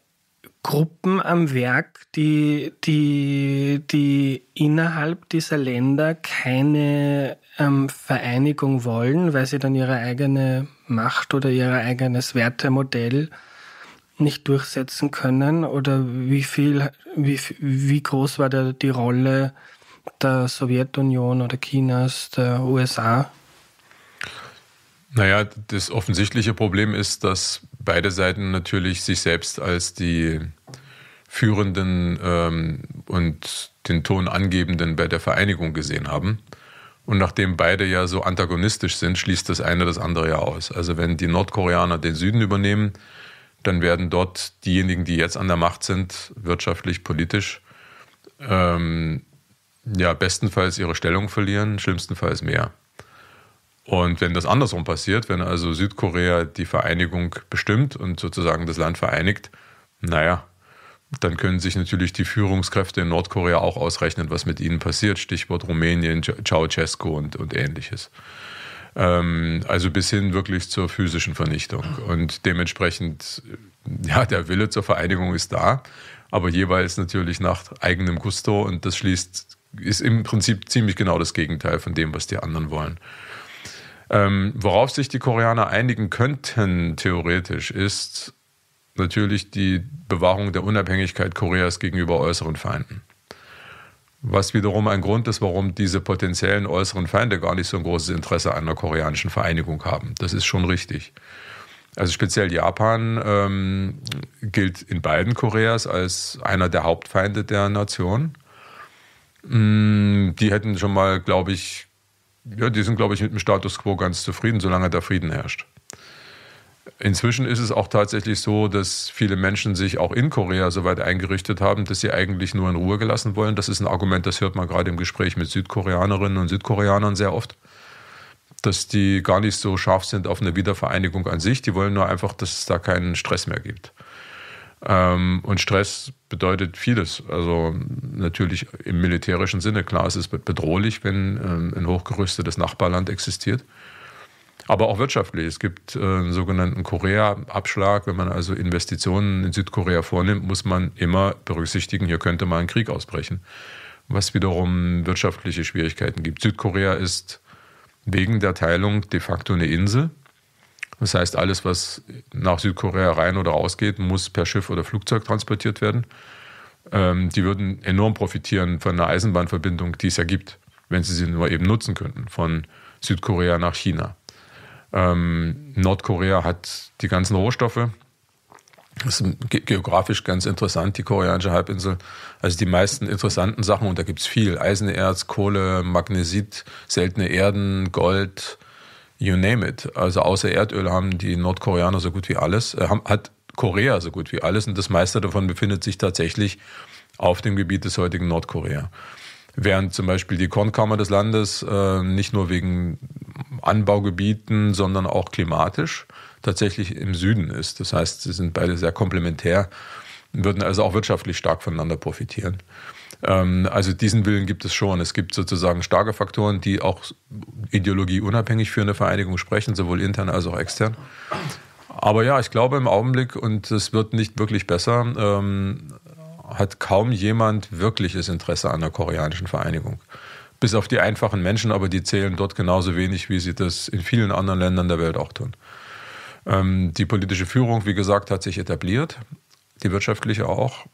Gruppen am Werk, die, die, die innerhalb dieser Länder keine ähm, Vereinigung wollen, weil sie dann ihre eigene Macht oder ihr eigenes Wertemodell nicht durchsetzen können? Oder wie viel, wie, wie groß war da die Rolle der Sowjetunion oder Chinas, der USA? Naja, das offensichtliche Problem ist, dass beide Seiten natürlich sich selbst als die Führenden ähm, und den Ton angebenden bei der Vereinigung gesehen haben. Und nachdem beide ja so antagonistisch sind, schließt das eine das andere ja aus. Also wenn die Nordkoreaner den Süden übernehmen, dann werden dort diejenigen, die jetzt an der Macht sind, wirtschaftlich, politisch, ähm, ja, bestenfalls ihre Stellung verlieren, schlimmstenfalls mehr. Und wenn das andersrum passiert, wenn also Südkorea die Vereinigung bestimmt und sozusagen das Land vereinigt, naja, dann können sich natürlich die Führungskräfte in Nordkorea auch ausrechnen, was mit ihnen passiert. Stichwort Rumänien, Ceausescu und, und ähnliches. Ähm, also bis hin wirklich zur physischen Vernichtung. Und dementsprechend, äh, ja, der Wille zur Vereinigung ist da, aber jeweils natürlich nach eigenem Gusto und das schließt, ist im Prinzip ziemlich genau das Gegenteil von dem, was die anderen wollen. Ähm, worauf sich die Koreaner einigen könnten, theoretisch, ist natürlich die Bewahrung der Unabhängigkeit Koreas gegenüber äußeren Feinden. Was wiederum ein Grund ist, warum diese potenziellen äußeren Feinde gar nicht so ein großes Interesse an einer koreanischen Vereinigung haben. Das ist schon richtig. Also speziell Japan ähm, gilt in beiden Koreas als einer der Hauptfeinde der Nation. Mm, die hätten schon mal, glaube ich, ja, die sind, glaube ich, mit dem Status quo ganz zufrieden, solange da Frieden herrscht. Inzwischen ist es auch tatsächlich so, dass viele Menschen sich auch in Korea so weit eingerichtet haben, dass sie eigentlich nur in Ruhe gelassen wollen. Das ist ein Argument, das hört man gerade im Gespräch mit Südkoreanerinnen und Südkoreanern sehr oft, dass die gar nicht so scharf sind auf eine Wiedervereinigung an sich. Die wollen nur einfach, dass es da keinen Stress mehr gibt. Ähm, und Stress bedeutet vieles. Also natürlich im militärischen Sinne, klar, es ist bedrohlich, wenn ähm, ein hochgerüstetes Nachbarland existiert. Aber auch wirtschaftlich. Es gibt äh, einen sogenannten Korea-Abschlag. Wenn man also Investitionen in Südkorea vornimmt, muss man immer berücksichtigen, hier könnte mal ein Krieg ausbrechen, was wiederum wirtschaftliche Schwierigkeiten gibt. Südkorea ist wegen der Teilung de facto eine Insel das heißt, alles, was nach Südkorea rein oder rausgeht, muss per Schiff oder Flugzeug transportiert werden. Ähm, die würden enorm profitieren von einer Eisenbahnverbindung, die es ja gibt, wenn sie sie nur eben nutzen könnten, von Südkorea nach China. Ähm, Nordkorea hat die ganzen Rohstoffe. Das ist geografisch ganz interessant, die koreanische Halbinsel. Also die meisten interessanten Sachen, und da gibt es viel: Eisenerz, Kohle, Magnesit, seltene Erden, Gold, you name it. Also außer Erdöl haben die Nordkoreaner so gut wie alles, äh, hat Korea so gut wie alles und das meiste davon befindet sich tatsächlich auf dem Gebiet des heutigen Nordkorea. Während zum Beispiel die Kornkammer des Landes äh, nicht nur wegen Anbaugebieten, sondern auch klimatisch tatsächlich im Süden ist. Das heißt, sie sind beide sehr komplementär, würden also auch wirtschaftlich stark voneinander profitieren. Ähm, also diesen Willen gibt es schon. Es gibt sozusagen starke Faktoren, die auch ideologieunabhängig für eine Vereinigung sprechen, sowohl intern als auch extern. Aber ja, ich glaube im Augenblick, und es wird nicht wirklich besser, ähm, hat kaum jemand wirkliches Interesse an der koreanischen Vereinigung. Bis auf die einfachen Menschen, aber die zählen dort genauso wenig, wie sie das in vielen anderen Ländern der Welt auch tun. Ähm, die politische Führung, wie gesagt, hat sich etabliert, die wirtschaftliche auch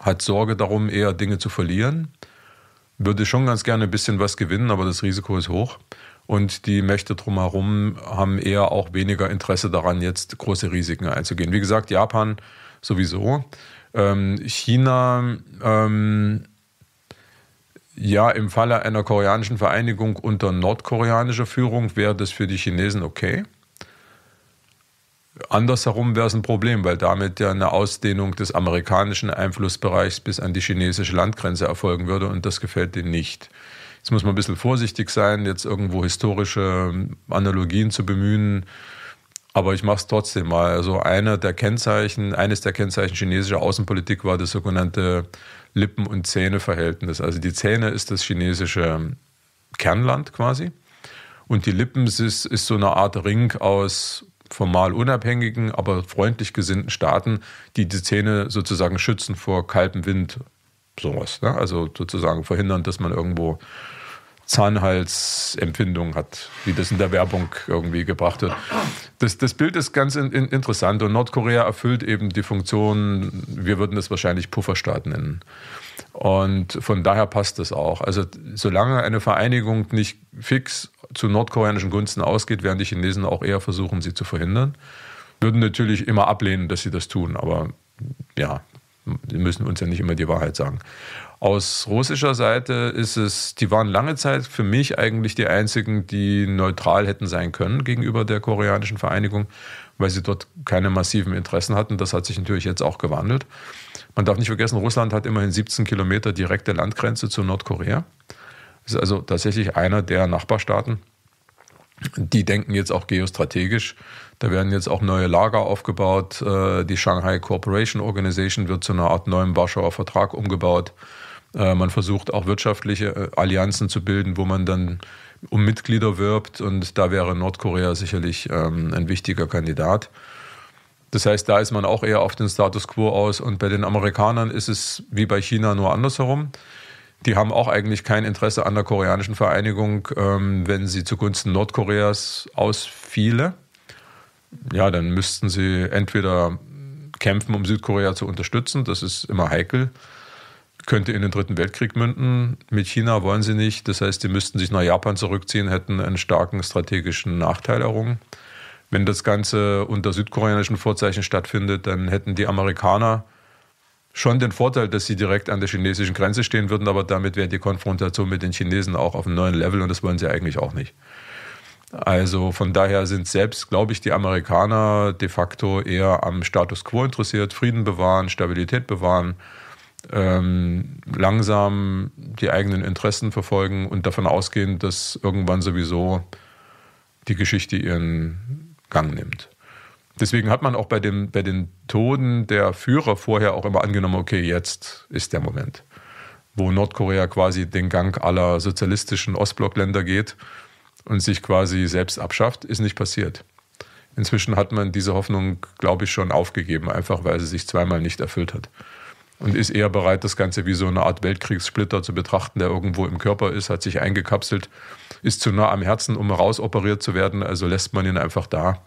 hat Sorge darum, eher Dinge zu verlieren, würde schon ganz gerne ein bisschen was gewinnen, aber das Risiko ist hoch. Und die Mächte drumherum haben eher auch weniger Interesse daran, jetzt große Risiken einzugehen. Wie gesagt, Japan sowieso. Ähm, China, ähm, ja, im Falle einer koreanischen Vereinigung unter nordkoreanischer Führung wäre das für die Chinesen okay. Andersherum wäre es ein Problem, weil damit ja eine Ausdehnung des amerikanischen Einflussbereichs bis an die chinesische Landgrenze erfolgen würde und das gefällt denen nicht. Jetzt muss man ein bisschen vorsichtig sein, jetzt irgendwo historische ähm, Analogien zu bemühen. Aber ich mache es trotzdem mal. Also einer der Kennzeichen, eines der Kennzeichen chinesischer Außenpolitik war das sogenannte Lippen- und Zähneverhältnis. Also die Zähne ist das chinesische ähm, Kernland quasi. Und die Lippen ist, ist so eine Art Ring aus formal unabhängigen, aber freundlich gesinnten Staaten, die die Zähne sozusagen schützen vor kaltem Wind, sowas. Ne? Also sozusagen verhindern, dass man irgendwo Zahnhalsempfindungen hat, wie das in der Werbung irgendwie gebracht wird. Das, das Bild ist ganz in, in, interessant und Nordkorea erfüllt eben die Funktion, wir würden das wahrscheinlich Pufferstaat nennen. Und von daher passt das auch. Also solange eine Vereinigung nicht fix zu nordkoreanischen Gunsten ausgeht, während die Chinesen auch eher versuchen, sie zu verhindern. Würden natürlich immer ablehnen, dass sie das tun, aber ja, sie müssen uns ja nicht immer die Wahrheit sagen. Aus russischer Seite ist es, die waren lange Zeit für mich eigentlich die einzigen, die neutral hätten sein können gegenüber der koreanischen Vereinigung, weil sie dort keine massiven Interessen hatten. Das hat sich natürlich jetzt auch gewandelt. Man darf nicht vergessen, Russland hat immerhin 17 Kilometer direkte Landgrenze zu Nordkorea. Ist also tatsächlich einer der Nachbarstaaten. Die denken jetzt auch geostrategisch. Da werden jetzt auch neue Lager aufgebaut. Äh, die Shanghai Cooperation Organization wird zu einer Art neuem Warschauer Vertrag umgebaut. Äh, man versucht auch wirtschaftliche äh, Allianzen zu bilden, wo man dann um Mitglieder wirbt. Und da wäre Nordkorea sicherlich ähm, ein wichtiger Kandidat. Das heißt, da ist man auch eher auf den Status quo aus. Und bei den Amerikanern ist es wie bei China nur andersherum die haben auch eigentlich kein Interesse an der koreanischen Vereinigung, ähm, wenn sie zugunsten Nordkoreas ausfiele. Ja, dann müssten sie entweder kämpfen, um Südkorea zu unterstützen, das ist immer heikel, könnte in den Dritten Weltkrieg münden. Mit China wollen sie nicht, das heißt, sie müssten sich nach Japan zurückziehen, hätten einen starken strategischen Nachteil errungen. Wenn das Ganze unter südkoreanischen Vorzeichen stattfindet, dann hätten die Amerikaner schon den Vorteil, dass sie direkt an der chinesischen Grenze stehen würden, aber damit wäre die Konfrontation mit den Chinesen auch auf einem neuen Level und das wollen sie eigentlich auch nicht. Also von daher sind selbst, glaube ich, die Amerikaner de facto eher am Status quo interessiert, Frieden bewahren, Stabilität bewahren, ähm, langsam die eigenen Interessen verfolgen und davon ausgehen, dass irgendwann sowieso die Geschichte ihren Gang nimmt. Deswegen hat man auch bei, dem, bei den Toten der Führer vorher auch immer angenommen, okay, jetzt ist der Moment, wo Nordkorea quasi den Gang aller sozialistischen Ostblockländer geht und sich quasi selbst abschafft, ist nicht passiert. Inzwischen hat man diese Hoffnung, glaube ich, schon aufgegeben, einfach weil sie sich zweimal nicht erfüllt hat. Und ist eher bereit, das Ganze wie so eine Art Weltkriegssplitter zu betrachten, der irgendwo im Körper ist, hat sich eingekapselt, ist zu nah am Herzen, um rausoperiert zu werden, also lässt man ihn einfach da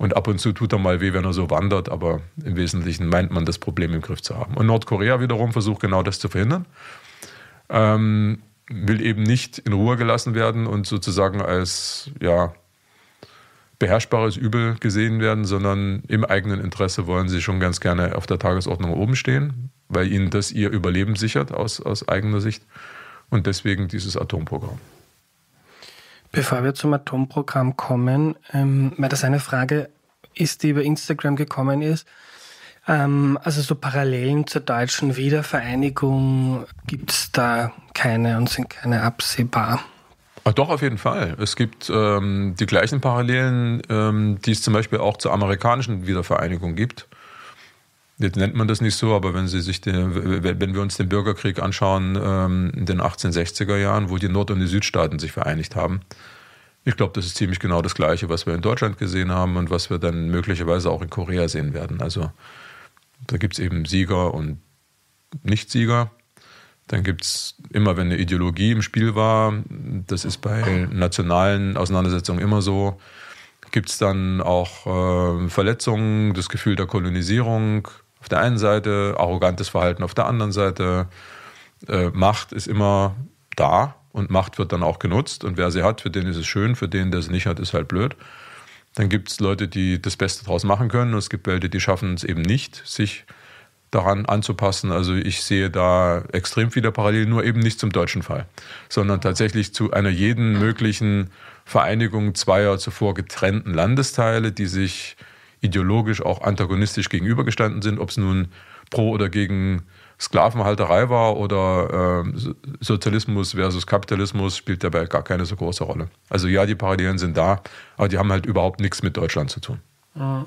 und ab und zu tut er mal weh, wenn er so wandert, aber im Wesentlichen meint man, das Problem im Griff zu haben. Und Nordkorea wiederum versucht genau das zu verhindern. Ähm, will eben nicht in Ruhe gelassen werden und sozusagen als ja, beherrschbares Übel gesehen werden, sondern im eigenen Interesse wollen sie schon ganz gerne auf der Tagesordnung oben stehen, weil ihnen das ihr Überleben sichert aus, aus eigener Sicht und deswegen dieses Atomprogramm. Bevor wir zum Atomprogramm kommen, ähm, weil das eine Frage ist, die über Instagram gekommen ist. Ähm, also so Parallelen zur deutschen Wiedervereinigung gibt es da keine und sind keine absehbar. Ach doch, auf jeden Fall. Es gibt ähm, die gleichen Parallelen, ähm, die es zum Beispiel auch zur amerikanischen Wiedervereinigung gibt jetzt nennt man das nicht so, aber wenn Sie sich den, wenn wir uns den Bürgerkrieg anschauen ähm, in den 1860er Jahren, wo die Nord- und die Südstaaten sich vereinigt haben, ich glaube, das ist ziemlich genau das Gleiche, was wir in Deutschland gesehen haben und was wir dann möglicherweise auch in Korea sehen werden. Also da gibt es eben Sieger und Nichtsieger. Dann gibt es immer, wenn eine Ideologie im Spiel war, das ist bei nationalen Auseinandersetzungen immer so, gibt es dann auch äh, Verletzungen, das Gefühl der Kolonisierung, auf der einen Seite, arrogantes Verhalten auf der anderen Seite. Äh, Macht ist immer da und Macht wird dann auch genutzt. Und wer sie hat, für den ist es schön, für den, der sie nicht hat, ist halt blöd. Dann gibt es Leute, die das Beste draus machen können und es gibt welche, die schaffen es eben nicht, sich daran anzupassen. Also ich sehe da extrem viele Parallelen, nur eben nicht zum deutschen Fall, sondern tatsächlich zu einer jeden möglichen Vereinigung zweier zuvor getrennten Landesteile, die sich ideologisch auch antagonistisch gegenübergestanden sind, ob es nun pro oder gegen Sklavenhalterei war oder äh, Sozialismus versus Kapitalismus, spielt dabei gar keine so große Rolle. Also ja, die Parallelen sind da, aber die haben halt überhaupt nichts mit Deutschland zu tun. Mhm.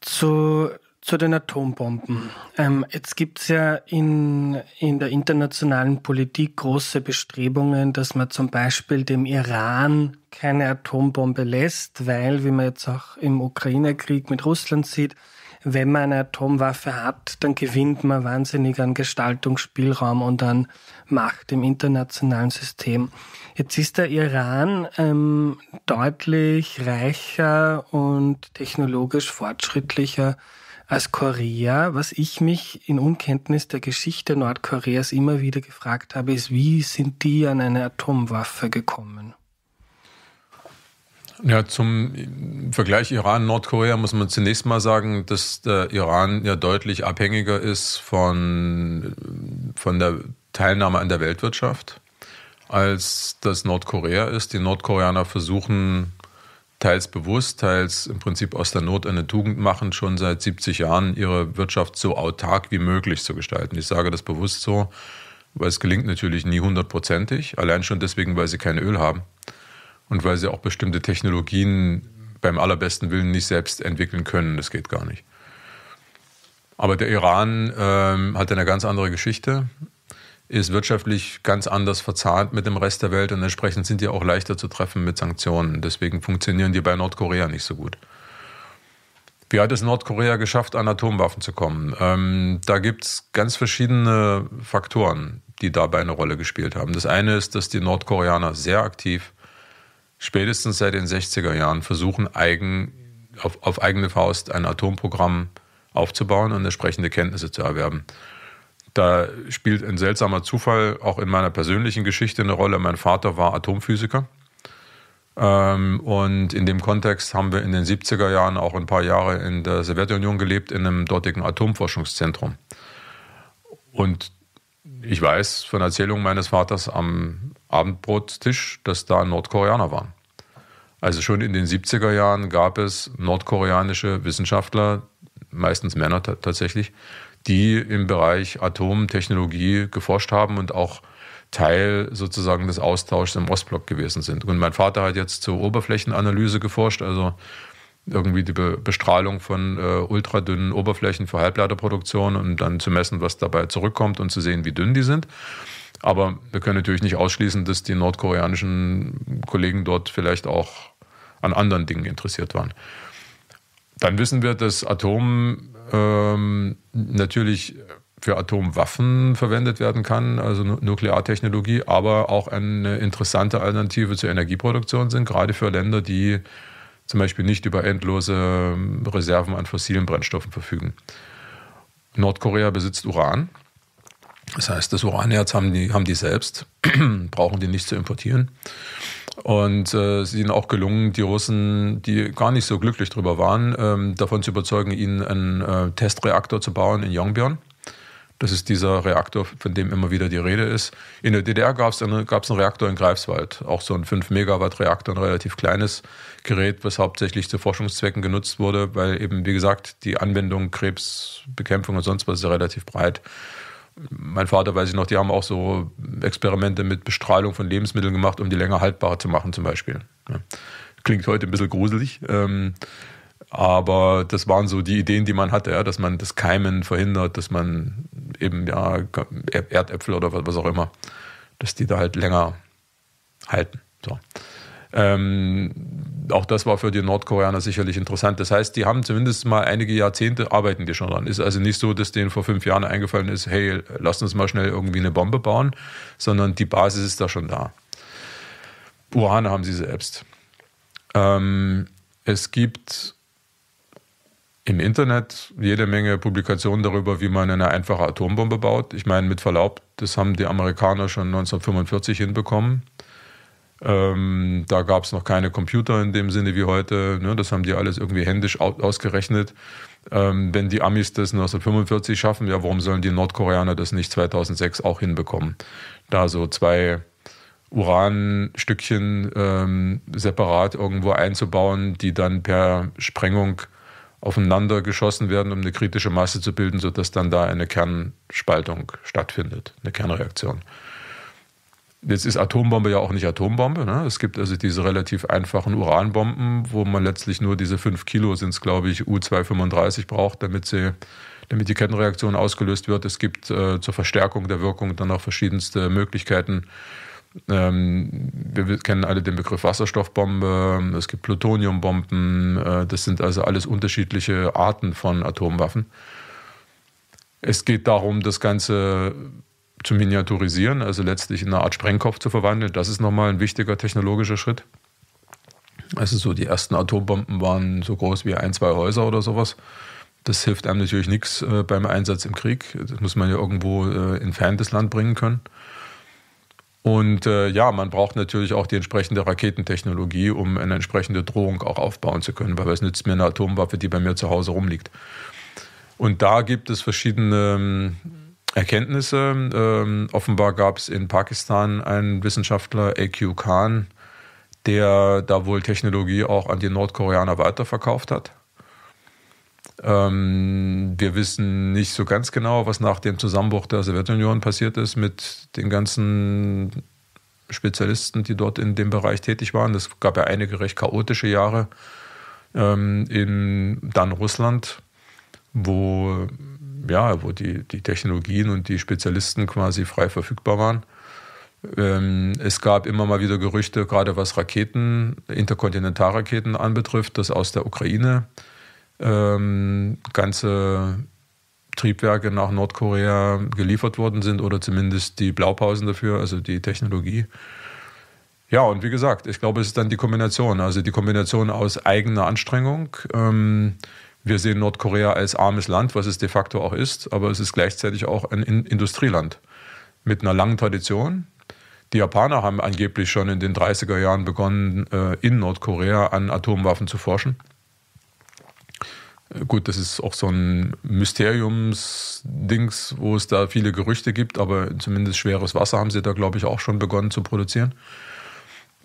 Zu zu den Atombomben. Ähm, jetzt gibt es ja in, in der internationalen Politik große Bestrebungen, dass man zum Beispiel dem Iran keine Atombombe lässt, weil, wie man jetzt auch im Ukraine-Krieg mit Russland sieht, wenn man eine Atomwaffe hat, dann gewinnt man wahnsinnig an Gestaltungsspielraum und an Macht im internationalen System. Jetzt ist der Iran ähm, deutlich reicher und technologisch fortschrittlicher als Korea. Was ich mich in Unkenntnis der Geschichte Nordkoreas immer wieder gefragt habe, ist, wie sind die an eine Atomwaffe gekommen? Ja, zum Vergleich Iran-Nordkorea muss man zunächst mal sagen, dass der Iran ja deutlich abhängiger ist von, von der Teilnahme an der Weltwirtschaft als das Nordkorea ist. Die Nordkoreaner versuchen teils bewusst, teils im Prinzip aus der Not eine Tugend machen, schon seit 70 Jahren ihre Wirtschaft so autark wie möglich zu gestalten. Ich sage das bewusst so, weil es gelingt natürlich nie hundertprozentig, allein schon deswegen, weil sie kein Öl haben und weil sie auch bestimmte Technologien beim allerbesten Willen nicht selbst entwickeln können. Das geht gar nicht. Aber der Iran ähm, hat eine ganz andere Geschichte ist wirtschaftlich ganz anders verzahnt mit dem Rest der Welt und entsprechend sind die auch leichter zu treffen mit Sanktionen. Deswegen funktionieren die bei Nordkorea nicht so gut. Wie hat es Nordkorea geschafft, an Atomwaffen zu kommen? Ähm, da gibt es ganz verschiedene Faktoren, die dabei eine Rolle gespielt haben. Das eine ist, dass die Nordkoreaner sehr aktiv, spätestens seit den 60er Jahren, versuchen, eigen, auf, auf eigene Faust ein Atomprogramm aufzubauen und entsprechende Kenntnisse zu erwerben. Da spielt ein seltsamer Zufall auch in meiner persönlichen Geschichte eine Rolle. Mein Vater war Atomphysiker. Ähm, und in dem Kontext haben wir in den 70er Jahren auch ein paar Jahre in der Sowjetunion gelebt, in einem dortigen Atomforschungszentrum. Und ich weiß von Erzählungen meines Vaters am Abendbrotstisch, dass da Nordkoreaner waren. Also schon in den 70er Jahren gab es nordkoreanische Wissenschaftler, meistens Männer tatsächlich, die im Bereich Atomtechnologie geforscht haben und auch Teil sozusagen des Austauschs im Ostblock gewesen sind. Und mein Vater hat jetzt zur Oberflächenanalyse geforscht, also irgendwie die Bestrahlung von äh, ultradünnen Oberflächen für Halbleiterproduktion und um dann zu messen, was dabei zurückkommt und zu sehen, wie dünn die sind. Aber wir können natürlich nicht ausschließen, dass die nordkoreanischen Kollegen dort vielleicht auch an anderen Dingen interessiert waren. Dann wissen wir, dass Atomen ähm, natürlich für Atomwaffen verwendet werden kann, also Nukleartechnologie, aber auch eine interessante Alternative zur Energieproduktion sind, gerade für Länder, die zum Beispiel nicht über endlose ähm, Reserven an fossilen Brennstoffen verfügen. Nordkorea besitzt Uran. Das heißt, das Uranherz haben die, haben die selbst, brauchen die nicht zu importieren. Und äh, es ist ihnen auch gelungen, die Russen, die gar nicht so glücklich drüber waren, ähm, davon zu überzeugen, ihnen einen äh, Testreaktor zu bauen in Yongbyon. Das ist dieser Reaktor, von dem immer wieder die Rede ist. In der DDR gab es eine, gab's einen Reaktor in Greifswald, auch so ein 5-Megawatt-Reaktor, ein relativ kleines Gerät, was hauptsächlich zu Forschungszwecken genutzt wurde, weil eben, wie gesagt, die Anwendung Krebsbekämpfung und sonst was ist ja relativ breit mein Vater weiß ich noch, die haben auch so Experimente mit Bestrahlung von Lebensmitteln gemacht, um die länger haltbar zu machen, zum Beispiel. Klingt heute ein bisschen gruselig. Ähm, aber das waren so die Ideen, die man hatte, dass man das Keimen verhindert, dass man eben ja Erdäpfel oder was auch immer, dass die da halt länger halten. So. Ähm, auch das war für die Nordkoreaner sicherlich interessant. Das heißt, die haben zumindest mal einige Jahrzehnte arbeiten die schon dran. Ist also nicht so, dass denen vor fünf Jahren eingefallen ist, hey, lass uns mal schnell irgendwie eine Bombe bauen, sondern die Basis ist da schon da. Urane haben sie selbst. Ähm, es gibt im Internet jede Menge Publikationen darüber, wie man eine einfache Atombombe baut. Ich meine, mit Verlaub, das haben die Amerikaner schon 1945 hinbekommen. Ähm, da gab es noch keine Computer in dem Sinne wie heute. Ne? Das haben die alles irgendwie händisch ausgerechnet. Ähm, wenn die Amis das 1945 schaffen, ja, warum sollen die Nordkoreaner das nicht 2006 auch hinbekommen? Da so zwei Uranstückchen ähm, separat irgendwo einzubauen, die dann per Sprengung aufeinander geschossen werden, um eine kritische Masse zu bilden, sodass dann da eine Kernspaltung stattfindet, eine Kernreaktion. Jetzt ist Atombombe ja auch nicht Atombombe. Ne? Es gibt also diese relativ einfachen Uranbomben, wo man letztlich nur diese 5 Kilo sind glaube ich, U235 braucht, damit, sie, damit die Kettenreaktion ausgelöst wird. Es gibt äh, zur Verstärkung der Wirkung dann auch verschiedenste Möglichkeiten. Ähm, wir kennen alle den Begriff Wasserstoffbombe, es gibt Plutoniumbomben. Äh, das sind also alles unterschiedliche Arten von Atomwaffen. Es geht darum, das Ganze zu miniaturisieren, also letztlich in eine Art Sprengkopf zu verwandeln. Das ist nochmal ein wichtiger technologischer Schritt. Also so die ersten Atombomben waren so groß wie ein, zwei Häuser oder sowas. Das hilft einem natürlich nichts äh, beim Einsatz im Krieg. Das muss man ja irgendwo äh, in fernes Land bringen können. Und äh, ja, man braucht natürlich auch die entsprechende Raketentechnologie, um eine entsprechende Drohung auch aufbauen zu können, weil es nützt mir eine Atomwaffe, die bei mir zu Hause rumliegt. Und da gibt es verschiedene ähm, Erkenntnisse. Ähm, offenbar gab es in Pakistan einen Wissenschaftler, A.Q. Khan, der da wohl Technologie auch an die Nordkoreaner weiterverkauft hat. Ähm, wir wissen nicht so ganz genau, was nach dem Zusammenbruch der Sowjetunion passiert ist mit den ganzen Spezialisten, die dort in dem Bereich tätig waren. Es gab ja einige recht chaotische Jahre ähm, in dann Russland, wo ja, wo die, die Technologien und die Spezialisten quasi frei verfügbar waren. Ähm, es gab immer mal wieder Gerüchte, gerade was Raketen, Interkontinentalraketen anbetrifft, dass aus der Ukraine ähm, ganze Triebwerke nach Nordkorea geliefert worden sind oder zumindest die Blaupausen dafür, also die Technologie. Ja, und wie gesagt, ich glaube, es ist dann die Kombination, also die Kombination aus eigener Anstrengung, ähm, wir sehen Nordkorea als armes Land, was es de facto auch ist, aber es ist gleichzeitig auch ein Industrieland mit einer langen Tradition. Die Japaner haben angeblich schon in den 30er Jahren begonnen, äh, in Nordkorea an Atomwaffen zu forschen. Äh, gut, das ist auch so ein Mysteriumsdings, wo es da viele Gerüchte gibt, aber zumindest schweres Wasser haben sie da, glaube ich, auch schon begonnen zu produzieren.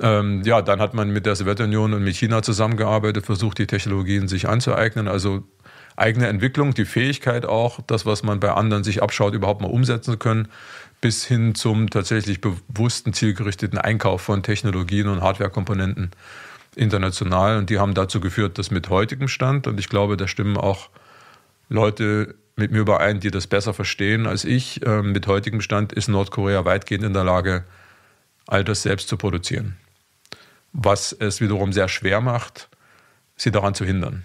Ähm, ja, dann hat man mit der Sowjetunion und mit China zusammengearbeitet, versucht, die Technologien sich anzueignen. Also eigene Entwicklung, die Fähigkeit auch, das, was man bei anderen sich abschaut, überhaupt mal umsetzen zu können, bis hin zum tatsächlich bewussten, zielgerichteten Einkauf von Technologien und Hardwarekomponenten international. Und die haben dazu geführt, dass mit heutigem Stand, und ich glaube, da stimmen auch Leute mit mir überein, die das besser verstehen als ich, ähm, mit heutigem Stand ist Nordkorea weitgehend in der Lage, all das selbst zu produzieren was es wiederum sehr schwer macht, sie daran zu hindern.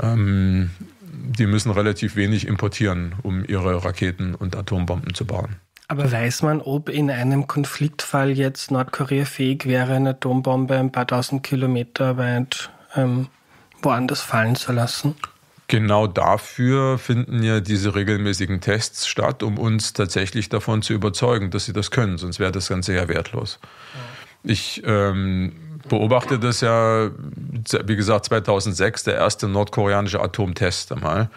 Ähm, die müssen relativ wenig importieren, um ihre Raketen und Atombomben zu bauen. Aber weiß man, ob in einem Konfliktfall jetzt Nordkorea fähig wäre, eine Atombombe ein paar tausend Kilometer weit ähm, woanders fallen zu lassen? Genau dafür finden ja diese regelmäßigen Tests statt, um uns tatsächlich davon zu überzeugen, dass sie das können, sonst wäre das Ganze ja wertlos. Ja. Ich ähm, beobachte das ja, wie gesagt, 2006, der erste nordkoreanische Atomtest einmal.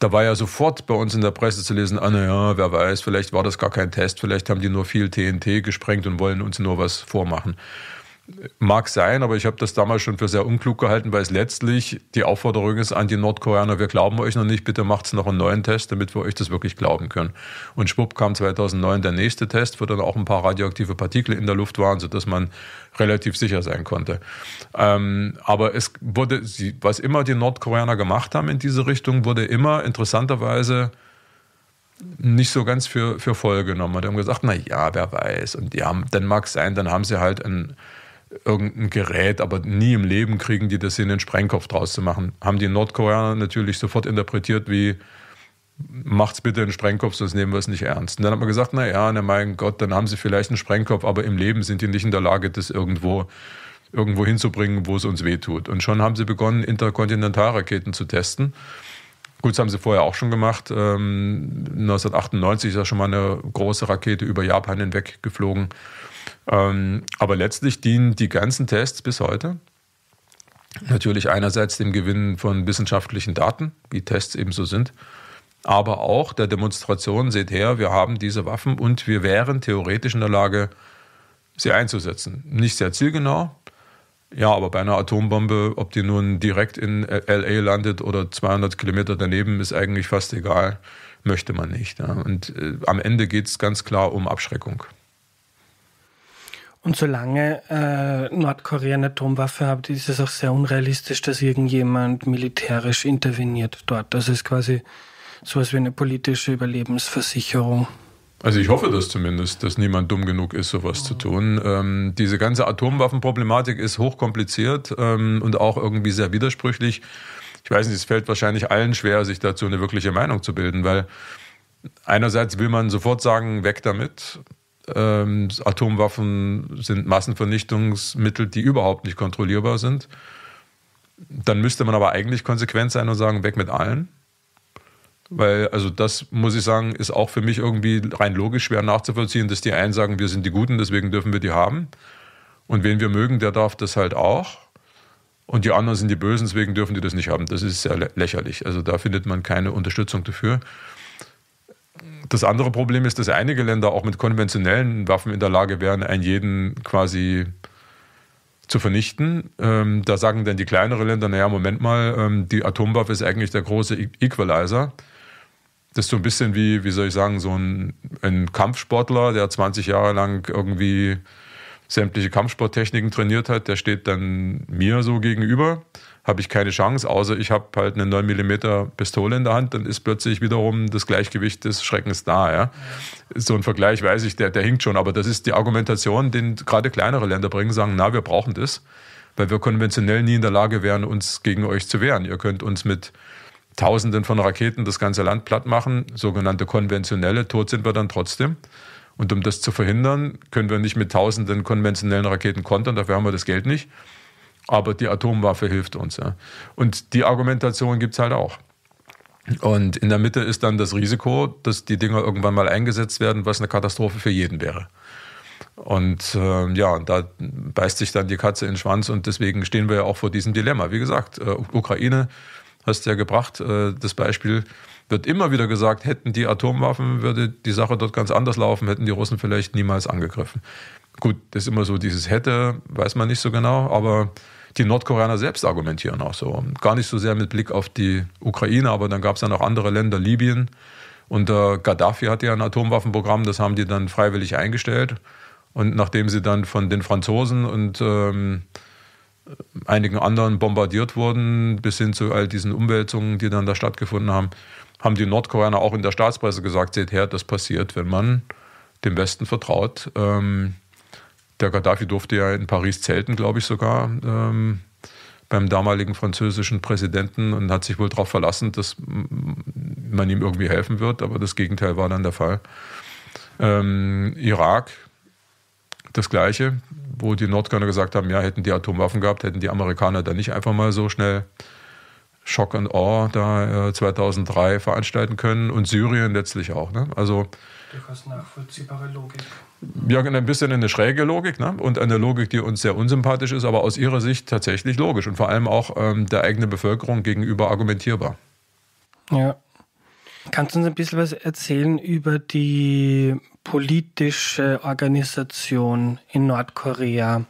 Da war ja sofort bei uns in der Presse zu lesen, ah naja, wer weiß, vielleicht war das gar kein Test, vielleicht haben die nur viel TNT gesprengt und wollen uns nur was vormachen. Mag sein, aber ich habe das damals schon für sehr unklug gehalten, weil es letztlich die Aufforderung ist an die Nordkoreaner, wir glauben euch noch nicht, bitte macht's noch einen neuen Test, damit wir euch das wirklich glauben können. Und schwupp kam 2009 der nächste Test, wo dann auch ein paar radioaktive Partikel in der Luft waren, sodass man relativ sicher sein konnte. Ähm, aber es wurde, was immer die Nordkoreaner gemacht haben in diese Richtung, wurde immer interessanterweise nicht so ganz für, für voll genommen. Die haben gesagt, na ja, wer weiß. Und ja, dann mag es sein, dann haben sie halt ein irgendein Gerät, aber nie im Leben kriegen die das in den Sprengkopf draus zu machen. Haben die Nordkoreaner natürlich sofort interpretiert wie, macht's bitte einen Sprengkopf, sonst nehmen wir es nicht ernst. Und dann hat man gesagt, naja, na mein Gott, dann haben sie vielleicht einen Sprengkopf, aber im Leben sind die nicht in der Lage, das irgendwo irgendwo hinzubringen, wo es uns wehtut. Und schon haben sie begonnen, Interkontinentalraketen zu testen. Gut, das haben sie vorher auch schon gemacht. 1998 ähm, ist ja schon mal eine große Rakete über Japan hinweg geflogen. Ähm, aber letztlich dienen die ganzen Tests bis heute natürlich einerseits dem Gewinnen von wissenschaftlichen Daten, wie Tests eben so sind, aber auch der Demonstration, seht her, wir haben diese Waffen und wir wären theoretisch in der Lage, sie einzusetzen. Nicht sehr zielgenau, ja, aber bei einer Atombombe, ob die nun direkt in äh, LA landet oder 200 Kilometer daneben, ist eigentlich fast egal, möchte man nicht. Ja. Und äh, am Ende geht es ganz klar um Abschreckung. Und solange äh, Nordkorea eine Atomwaffe hat, ist es auch sehr unrealistisch, dass irgendjemand militärisch interveniert dort. Das ist quasi so etwas wie eine politische Überlebensversicherung. Also ich hoffe das zumindest, dass niemand dumm genug ist, sowas zu tun. Ähm, diese ganze Atomwaffenproblematik ist hochkompliziert ähm, und auch irgendwie sehr widersprüchlich. Ich weiß nicht, es fällt wahrscheinlich allen schwer, sich dazu eine wirkliche Meinung zu bilden, weil einerseits will man sofort sagen, weg damit ähm, Atomwaffen sind Massenvernichtungsmittel, die überhaupt nicht kontrollierbar sind. Dann müsste man aber eigentlich konsequent sein und sagen, weg mit allen. Weil, also das muss ich sagen, ist auch für mich irgendwie rein logisch schwer nachzuvollziehen, dass die einen sagen, wir sind die Guten, deswegen dürfen wir die haben. Und wen wir mögen, der darf das halt auch. Und die anderen sind die Bösen, deswegen dürfen die das nicht haben. Das ist sehr lächerlich. Also da findet man keine Unterstützung dafür das andere Problem ist, dass einige Länder auch mit konventionellen Waffen in der Lage wären, einen jeden quasi zu vernichten. Ähm, da sagen dann die kleineren Länder, naja, Moment mal, ähm, die Atomwaffe ist eigentlich der große e-, Equalizer. Das ist so ein bisschen wie, wie soll ich sagen, so ein, ein Kampfsportler, der 20 Jahre lang irgendwie sämtliche Kampfsporttechniken trainiert hat, der steht dann mir so gegenüber habe ich keine Chance, außer ich habe halt eine 9 mm Pistole in der Hand, dann ist plötzlich wiederum das Gleichgewicht des Schreckens da. Ja? So ein Vergleich weiß ich, der, der hinkt schon, aber das ist die Argumentation, den gerade kleinere Länder bringen, sagen, na, wir brauchen das, weil wir konventionell nie in der Lage wären, uns gegen euch zu wehren. Ihr könnt uns mit Tausenden von Raketen das ganze Land platt machen, sogenannte konventionelle, tot sind wir dann trotzdem. Und um das zu verhindern, können wir nicht mit tausenden konventionellen Raketen kontern, dafür haben wir das Geld nicht aber die Atomwaffe hilft uns. Ja. Und die Argumentation gibt es halt auch. Und in der Mitte ist dann das Risiko, dass die Dinger irgendwann mal eingesetzt werden, was eine Katastrophe für jeden wäre. Und äh, ja, da beißt sich dann die Katze in den Schwanz und deswegen stehen wir ja auch vor diesem Dilemma. Wie gesagt, äh, Ukraine hast du ja gebracht, äh, das Beispiel wird immer wieder gesagt, hätten die Atomwaffen, würde die Sache dort ganz anders laufen, hätten die Russen vielleicht niemals angegriffen. Gut, das ist immer so dieses hätte, weiß man nicht so genau, aber die Nordkoreaner selbst argumentieren auch so. Gar nicht so sehr mit Blick auf die Ukraine, aber dann gab es ja noch andere Länder, Libyen. Und äh, Gaddafi hatte ja ein Atomwaffenprogramm, das haben die dann freiwillig eingestellt. Und nachdem sie dann von den Franzosen und ähm, einigen anderen bombardiert wurden, bis hin zu all diesen Umwälzungen, die dann da stattgefunden haben, haben die Nordkoreaner auch in der Staatspresse gesagt, seht her, das passiert, wenn man dem Westen vertraut. Ähm, der Gaddafi durfte ja in Paris zelten, glaube ich sogar, ähm, beim damaligen französischen Präsidenten und hat sich wohl darauf verlassen, dass man ihm irgendwie helfen wird, aber das Gegenteil war dann der Fall. Ähm, Irak, das Gleiche, wo die Nordkörner gesagt haben, ja, hätten die Atomwaffen gehabt, hätten die Amerikaner dann nicht einfach mal so schnell Shock and Awe da äh, 2003 veranstalten können und Syrien letztlich auch. Ne? Also durchaus nachvollziehbare Logik. Ja, ein bisschen eine schräge Logik ne? und eine Logik, die uns sehr unsympathisch ist, aber aus ihrer Sicht tatsächlich logisch und vor allem auch ähm, der eigenen Bevölkerung gegenüber argumentierbar. Ja. Kannst du uns ein bisschen was erzählen über die politische Organisation in Nordkorea?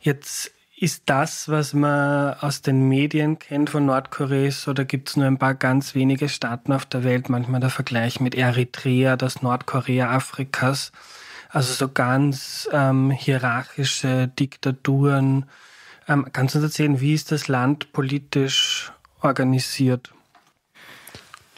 Jetzt ist das, was man aus den Medien kennt von Nordkorea, oder gibt es nur ein paar ganz wenige Staaten auf der Welt, manchmal der Vergleich mit Eritrea, das Nordkorea Afrikas, also so ganz ähm, hierarchische Diktaturen. Ähm, kannst du uns erzählen, wie ist das Land politisch organisiert?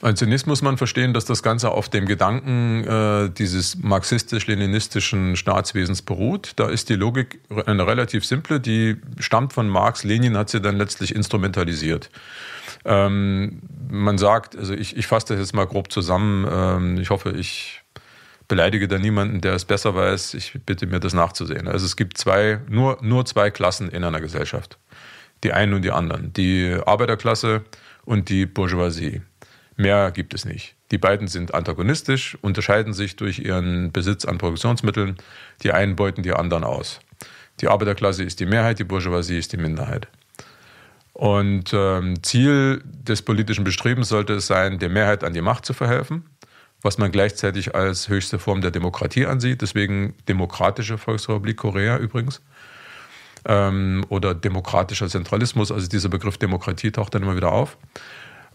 Als Zynist muss man verstehen, dass das Ganze auf dem Gedanken äh, dieses marxistisch-leninistischen Staatswesens beruht. Da ist die Logik eine relativ simple, die stammt von Marx. Lenin hat sie dann letztlich instrumentalisiert. Ähm, man sagt, also ich, ich fasse das jetzt mal grob zusammen. Ähm, ich hoffe, ich beleidige da niemanden, der es besser weiß. Ich bitte mir, das nachzusehen. Also es gibt zwei, nur, nur zwei Klassen in einer Gesellschaft. Die einen und die anderen. Die Arbeiterklasse und die Bourgeoisie. Mehr gibt es nicht. Die beiden sind antagonistisch, unterscheiden sich durch ihren Besitz an Produktionsmitteln. Die einen beuten die anderen aus. Die Arbeiterklasse ist die Mehrheit, die Bourgeoisie ist die Minderheit. Und ähm, Ziel des politischen Bestrebens sollte es sein, der Mehrheit an die Macht zu verhelfen, was man gleichzeitig als höchste Form der Demokratie ansieht. Deswegen Demokratische Volksrepublik Korea übrigens. Ähm, oder demokratischer Zentralismus. Also dieser Begriff Demokratie taucht dann immer wieder auf.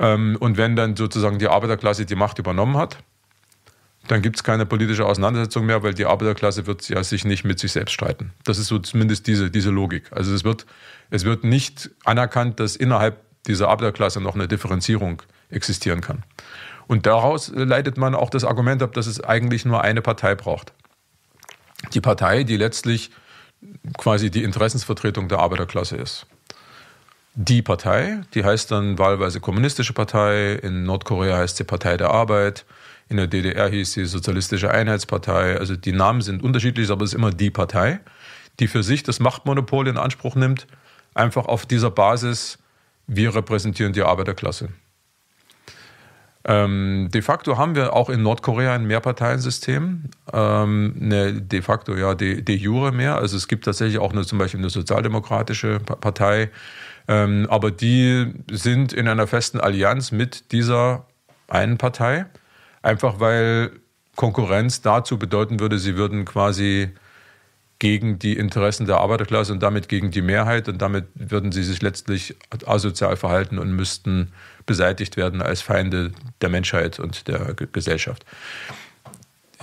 Ähm, und wenn dann sozusagen die Arbeiterklasse die Macht übernommen hat, dann gibt es keine politische Auseinandersetzung mehr, weil die Arbeiterklasse wird ja sich nicht mit sich selbst streiten. Das ist so zumindest diese, diese Logik. Also es wird, es wird nicht anerkannt, dass innerhalb dieser Arbeiterklasse noch eine Differenzierung existieren kann. Und daraus leitet man auch das Argument ab, dass es eigentlich nur eine Partei braucht. Die Partei, die letztlich quasi die Interessensvertretung der Arbeiterklasse ist die Partei, die heißt dann wahlweise Kommunistische Partei, in Nordkorea heißt sie Partei der Arbeit, in der DDR hieß sie Sozialistische Einheitspartei. Also die Namen sind unterschiedlich, aber es ist immer die Partei, die für sich das Machtmonopol in Anspruch nimmt, einfach auf dieser Basis, wir repräsentieren die Arbeiterklasse. Ähm, de facto haben wir auch in Nordkorea ein Mehrparteiensystem, ähm, ne, de facto ja de, de jure mehr. Also es gibt tatsächlich auch eine, zum Beispiel eine sozialdemokratische Partei, ähm, aber die sind in einer festen Allianz mit dieser einen Partei, einfach weil Konkurrenz dazu bedeuten würde, sie würden quasi gegen die Interessen der Arbeiterklasse und damit gegen die Mehrheit und damit würden sie sich letztlich asozial verhalten und müssten beseitigt werden als Feinde der Menschheit und der Gesellschaft.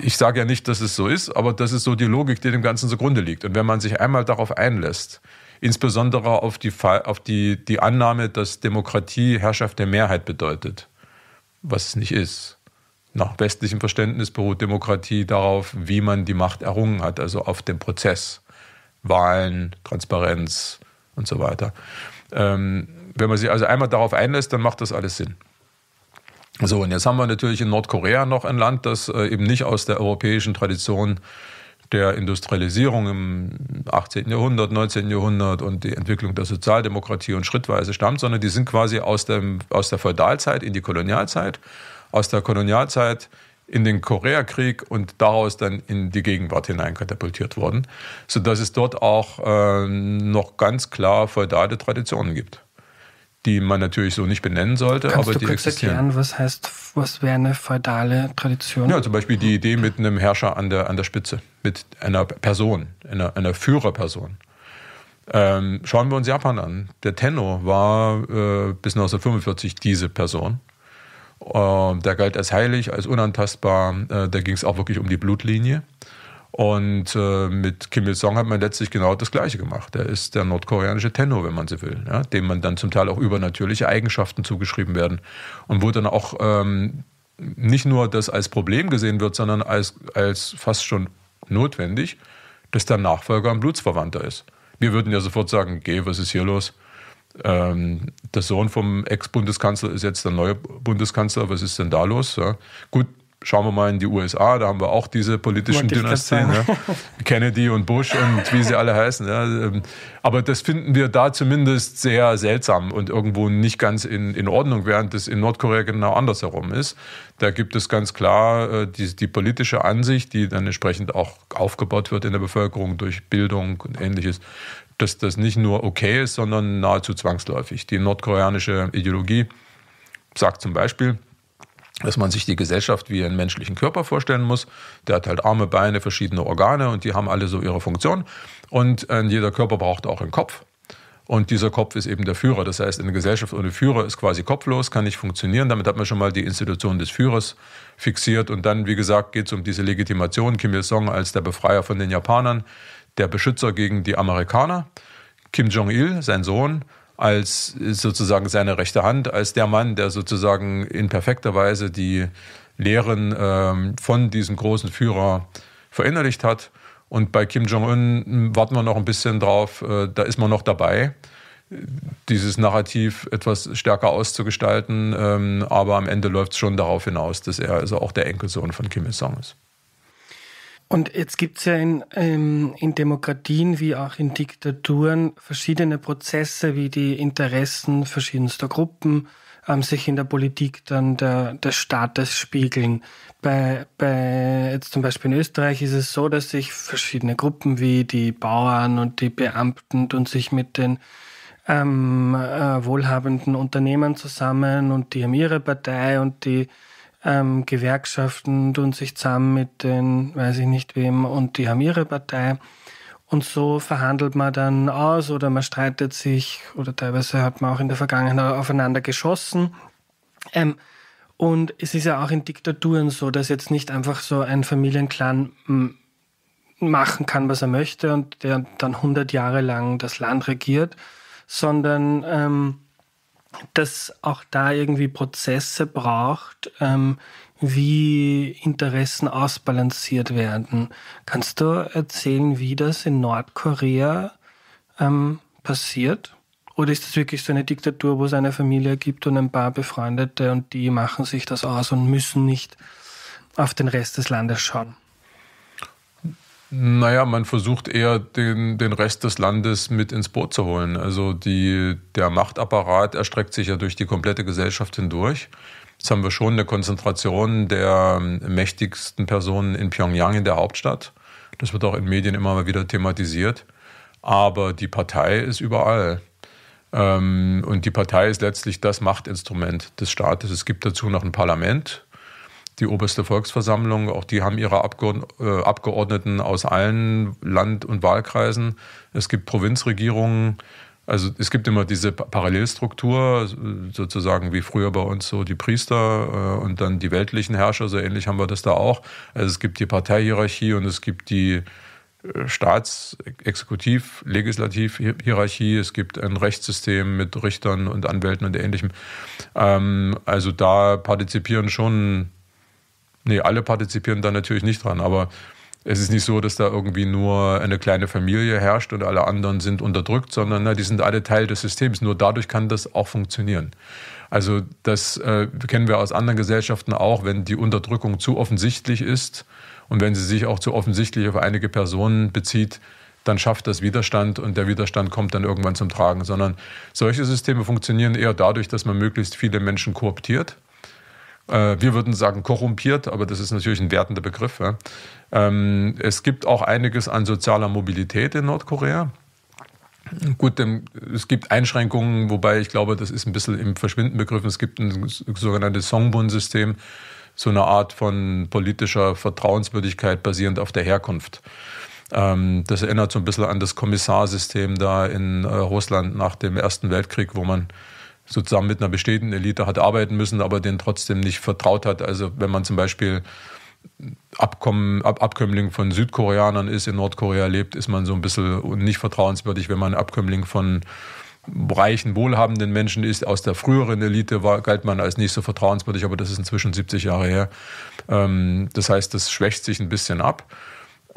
Ich sage ja nicht, dass es so ist, aber das ist so die Logik, die dem Ganzen zugrunde liegt. Und wenn man sich einmal darauf einlässt, insbesondere auf die, auf die, die Annahme, dass Demokratie Herrschaft der Mehrheit bedeutet, was es nicht ist. Nach westlichem Verständnis beruht Demokratie darauf, wie man die Macht errungen hat, also auf dem Prozess. Wahlen, Transparenz und so weiter. Ähm, wenn man sich also einmal darauf einlässt, dann macht das alles Sinn. So, und jetzt haben wir natürlich in Nordkorea noch ein Land, das äh, eben nicht aus der europäischen Tradition der Industrialisierung im 18. Jahrhundert, 19. Jahrhundert und die Entwicklung der Sozialdemokratie und schrittweise stammt, sondern die sind quasi aus, dem, aus der Feudalzeit in die Kolonialzeit, aus der Kolonialzeit in den Koreakrieg und daraus dann in die Gegenwart hineinkatapultiert worden, sodass es dort auch äh, noch ganz klar feudale Traditionen gibt die man natürlich so nicht benennen sollte, Kannst aber du die kurz existieren. erklären, was heißt, was wäre eine feudale Tradition? Ja, zum Beispiel die Idee mit einem Herrscher an der, an der Spitze, mit einer Person, einer, einer Führerperson. Ähm, schauen wir uns Japan an. Der Tenno war äh, bis 1945 diese Person. Äh, der galt als heilig, als unantastbar. Äh, da ging es auch wirklich um die Blutlinie. Und äh, mit Kim Il-sung hat man letztlich genau das Gleiche gemacht. Er ist der nordkoreanische Tenno, wenn man so will, ja, dem man dann zum Teil auch übernatürliche Eigenschaften zugeschrieben werden. Und wo dann auch ähm, nicht nur das als Problem gesehen wird, sondern als, als fast schon notwendig, dass der Nachfolger ein Blutsverwandter ist. Wir würden ja sofort sagen, geh, was ist hier los? Ähm, der Sohn vom Ex-Bundeskanzler ist jetzt der neue Bundeskanzler, was ist denn da los? Ja. Gut, schauen wir mal in die USA, da haben wir auch diese politischen Dynastien, ja. Kennedy und Bush und wie sie alle heißen. Ja. Ähm, aber das finden wir da zumindest sehr seltsam und irgendwo nicht ganz in, in Ordnung, während es in Nordkorea genau andersherum ist. Da gibt es ganz klar äh, die, die politische Ansicht, die dann entsprechend auch aufgebaut wird in der Bevölkerung durch Bildung und ähnliches, dass das nicht nur okay ist, sondern nahezu zwangsläufig. Die nordkoreanische Ideologie sagt zum Beispiel, dass man sich die Gesellschaft wie einen menschlichen Körper vorstellen muss. Der hat halt Arme, Beine, verschiedene Organe und die haben alle so ihre Funktion. Und äh, jeder Körper braucht auch einen Kopf. Und dieser Kopf ist eben der Führer. Das heißt, eine Gesellschaft ohne Führer ist quasi kopflos, kann nicht funktionieren. Damit hat man schon mal die Institution des Führers fixiert. Und dann, wie gesagt, geht es um diese Legitimation Kim Il-sung als der Befreier von den Japanern, der Beschützer gegen die Amerikaner. Kim Jong-il, sein Sohn, als sozusagen seine rechte Hand, als der Mann, der sozusagen in perfekter Weise die Lehren ähm, von diesem großen Führer verinnerlicht hat. Und bei Kim Jong-un warten wir noch ein bisschen drauf, äh, da ist man noch dabei, dieses Narrativ etwas stärker auszugestalten. Ähm, aber am Ende läuft es schon darauf hinaus, dass er also auch der Enkelsohn von Kim Il-sung ist. Und jetzt gibt es ja in, ähm, in Demokratien wie auch in Diktaturen verschiedene Prozesse, wie die Interessen verschiedenster Gruppen ähm, sich in der Politik dann der, des Staates spiegeln. Bei, bei jetzt zum Beispiel in Österreich ist es so, dass sich verschiedene Gruppen wie die Bauern und die Beamten und sich mit den ähm, äh, wohlhabenden Unternehmen zusammen und die haben ihre Partei und die ähm, Gewerkschaften tun sich zusammen mit den, weiß ich nicht wem, und die haben ihre Partei. Und so verhandelt man dann aus oder man streitet sich oder teilweise hat man auch in der Vergangenheit aufeinander geschossen. Ähm, und es ist ja auch in Diktaturen so, dass jetzt nicht einfach so ein Familienclan hm, machen kann, was er möchte und der dann 100 Jahre lang das Land regiert, sondern ähm, dass auch da irgendwie Prozesse braucht, ähm, wie Interessen ausbalanciert werden. Kannst du erzählen, wie das in Nordkorea ähm, passiert? Oder ist das wirklich so eine Diktatur, wo es eine Familie gibt und ein paar Befreundete und die machen sich das aus und müssen nicht auf den Rest des Landes schauen? Naja, man versucht eher, den, den Rest des Landes mit ins Boot zu holen. Also die, der Machtapparat erstreckt sich ja durch die komplette Gesellschaft hindurch. Jetzt haben wir schon eine Konzentration der mächtigsten Personen in Pyongyang, in der Hauptstadt. Das wird auch in Medien immer mal wieder thematisiert. Aber die Partei ist überall. Ähm, und die Partei ist letztlich das Machtinstrument des Staates. Es gibt dazu noch ein Parlament, die oberste Volksversammlung. Auch die haben ihre äh, Abgeordneten aus allen Land- und Wahlkreisen. Es gibt Provinzregierungen. Also es gibt immer diese Parallelstruktur, sozusagen wie früher bei uns so die Priester äh, und dann die weltlichen Herrscher, so ähnlich haben wir das da auch. Also es gibt die Parteihierarchie und es gibt die äh, staatsexekutiv Legislativ-Hierarchie. Es gibt ein Rechtssystem mit Richtern und Anwälten und Ähnlichem. Ähm, also da partizipieren schon Nee, alle partizipieren da natürlich nicht dran, aber es ist nicht so, dass da irgendwie nur eine kleine Familie herrscht und alle anderen sind unterdrückt, sondern na, die sind alle Teil des Systems. Nur dadurch kann das auch funktionieren. Also das äh, kennen wir aus anderen Gesellschaften auch, wenn die Unterdrückung zu offensichtlich ist und wenn sie sich auch zu offensichtlich auf einige Personen bezieht, dann schafft das Widerstand und der Widerstand kommt dann irgendwann zum Tragen, sondern solche Systeme funktionieren eher dadurch, dass man möglichst viele Menschen kooptiert äh, wir würden sagen korrumpiert, aber das ist natürlich ein wertender Begriff. Ja. Ähm, es gibt auch einiges an sozialer Mobilität in Nordkorea. Gut, es gibt Einschränkungen, wobei ich glaube, das ist ein bisschen im Verschwinden begriffen. Es gibt ein sogenanntes Songbun-System, so eine Art von politischer Vertrauenswürdigkeit basierend auf der Herkunft. Ähm, das erinnert so ein bisschen an das Kommissarsystem da in äh, Russland nach dem Ersten Weltkrieg, wo man sozusagen mit einer bestehenden Elite hat arbeiten müssen, aber denen trotzdem nicht vertraut hat. Also wenn man zum Beispiel Abkommen, Ab Abkömmling von Südkoreanern ist, in Nordkorea lebt, ist man so ein bisschen nicht vertrauenswürdig, wenn man Abkömmling von reichen, wohlhabenden Menschen ist. Aus der früheren Elite war, galt man als nicht so vertrauenswürdig, aber das ist inzwischen 70 Jahre her. Ähm, das heißt, das schwächt sich ein bisschen ab.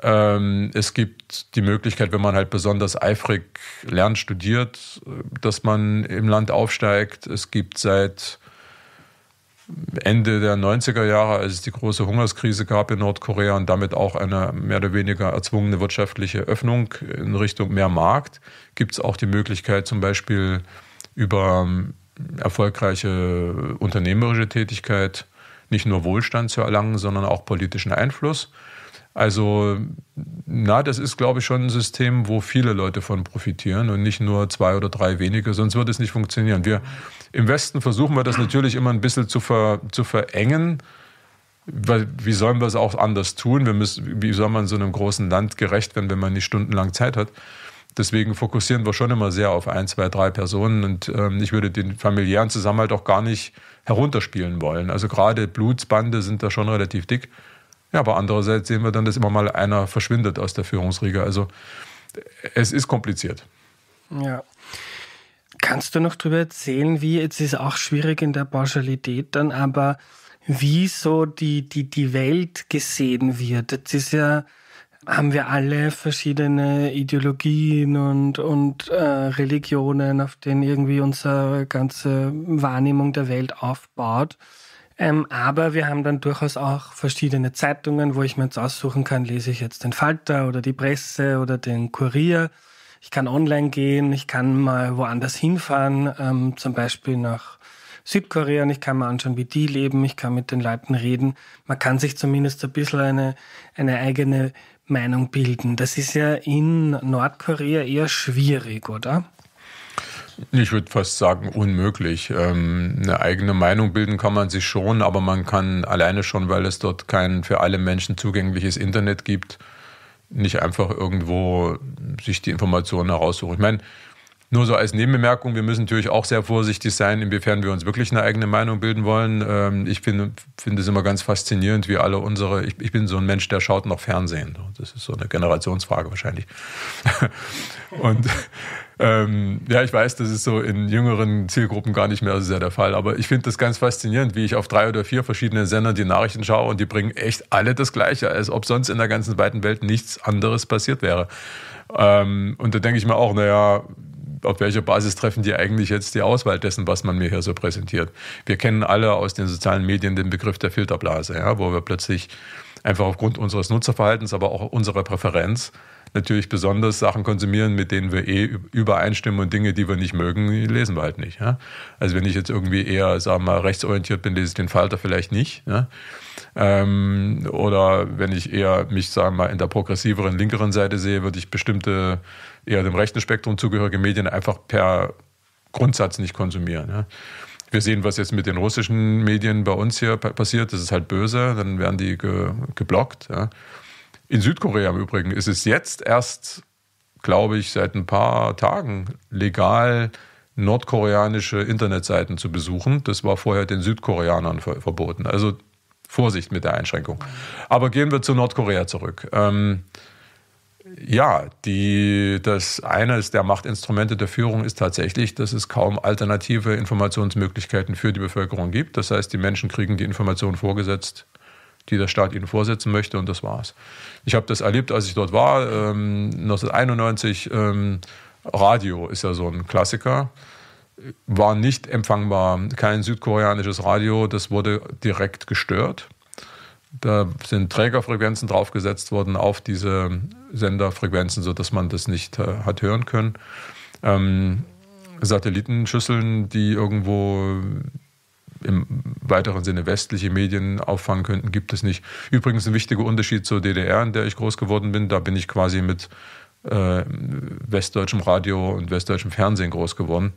Ähm, es gibt die Möglichkeit, wenn man halt besonders eifrig lernt, studiert, dass man im Land aufsteigt. Es gibt seit Ende der 90er Jahre, als es die große Hungerskrise gab in Nordkorea und damit auch eine mehr oder weniger erzwungene wirtschaftliche Öffnung in Richtung mehr Markt, gibt es auch die Möglichkeit, zum Beispiel über ähm, erfolgreiche unternehmerische Tätigkeit nicht nur Wohlstand zu erlangen, sondern auch politischen Einfluss. Also, na, das ist, glaube ich, schon ein System, wo viele Leute von profitieren und nicht nur zwei oder drei wenige, sonst wird es nicht funktionieren. Wir im Westen versuchen wir das natürlich immer ein bisschen zu, ver, zu verengen. wie sollen wir es auch anders tun? Wir müssen, wie soll man so einem großen Land gerecht werden, wenn man nicht stundenlang Zeit hat? Deswegen fokussieren wir schon immer sehr auf ein, zwei, drei Personen und ähm, ich würde den familiären Zusammenhalt auch gar nicht herunterspielen wollen. Also gerade Blutsbande sind da schon relativ dick. Ja, aber andererseits sehen wir dann, dass immer mal einer verschwindet aus der Führungsriege. Also es ist kompliziert. Ja. Kannst du noch darüber erzählen, wie, jetzt ist auch schwierig in der Pauschalität dann, aber wie so die, die, die Welt gesehen wird? Jetzt ist ja, haben wir alle verschiedene Ideologien und, und äh, Religionen, auf denen irgendwie unsere ganze Wahrnehmung der Welt aufbaut. Ähm, aber wir haben dann durchaus auch verschiedene Zeitungen, wo ich mir jetzt aussuchen kann, lese ich jetzt den Falter oder die Presse oder den Kurier. Ich kann online gehen, ich kann mal woanders hinfahren, ähm, zum Beispiel nach Südkorea und ich kann mir anschauen, wie die leben, ich kann mit den Leuten reden. Man kann sich zumindest ein bisschen eine, eine eigene Meinung bilden. Das ist ja in Nordkorea eher schwierig, oder? Ich würde fast sagen, unmöglich. Ähm, eine eigene Meinung bilden kann man sich schon, aber man kann alleine schon, weil es dort kein für alle Menschen zugängliches Internet gibt, nicht einfach irgendwo sich die Informationen heraussuchen. Ich meine, nur so als Nebenbemerkung, wir müssen natürlich auch sehr vorsichtig sein, inwiefern wir uns wirklich eine eigene Meinung bilden wollen. Ähm, ich finde find es immer ganz faszinierend, wie alle unsere, ich, ich, bin so ein Mensch, der schaut noch Fernsehen. Das ist so eine Generationsfrage wahrscheinlich. Und ähm, ja, ich weiß, das ist so in jüngeren Zielgruppen gar nicht mehr so sehr der Fall. Aber ich finde das ganz faszinierend, wie ich auf drei oder vier verschiedene Sender die Nachrichten schaue und die bringen echt alle das Gleiche, als ob sonst in der ganzen weiten Welt nichts anderes passiert wäre. Ähm, und da denke ich mir auch, naja, auf welcher Basis treffen die eigentlich jetzt die Auswahl dessen, was man mir hier so präsentiert? Wir kennen alle aus den sozialen Medien den Begriff der Filterblase, ja, wo wir plötzlich einfach aufgrund unseres Nutzerverhaltens, aber auch unserer Präferenz natürlich besonders Sachen konsumieren, mit denen wir eh übereinstimmen und Dinge, die wir nicht mögen, lesen wir halt nicht. Ja? Also wenn ich jetzt irgendwie eher, sagen wir mal, rechtsorientiert bin, lese ich den Falter vielleicht nicht. Ja? Ähm, oder wenn ich eher mich, sagen wir mal, in der progressiveren, linkeren Seite sehe, würde ich bestimmte eher dem rechten Spektrum zugehörige Medien einfach per Grundsatz nicht konsumieren. Ja. Wir sehen, was jetzt mit den russischen Medien bei uns hier passiert. Das ist halt böse, dann werden die ge geblockt. Ja. In Südkorea im Übrigen ist es jetzt erst, glaube ich, seit ein paar Tagen legal, nordkoreanische Internetseiten zu besuchen. Das war vorher den Südkoreanern ver verboten. Also Vorsicht mit der Einschränkung. Aber gehen wir zu Nordkorea zurück. Ähm, ja, die, das eines der Machtinstrumente der Führung ist tatsächlich, dass es kaum alternative Informationsmöglichkeiten für die Bevölkerung gibt. Das heißt, die Menschen kriegen die Informationen vorgesetzt, die der Staat ihnen vorsetzen möchte und das war's. Ich habe das erlebt, als ich dort war, ähm, 1991. Ähm, Radio ist ja so ein Klassiker war nicht empfangbar. Kein südkoreanisches Radio, das wurde direkt gestört. Da sind Trägerfrequenzen draufgesetzt worden auf diese Senderfrequenzen, sodass man das nicht äh, hat hören können. Ähm, Satellitenschüsseln, die irgendwo im weiteren Sinne westliche Medien auffangen könnten, gibt es nicht. Übrigens ein wichtiger Unterschied zur DDR, in der ich groß geworden bin. Da bin ich quasi mit äh, westdeutschem Radio und westdeutschem Fernsehen groß geworden.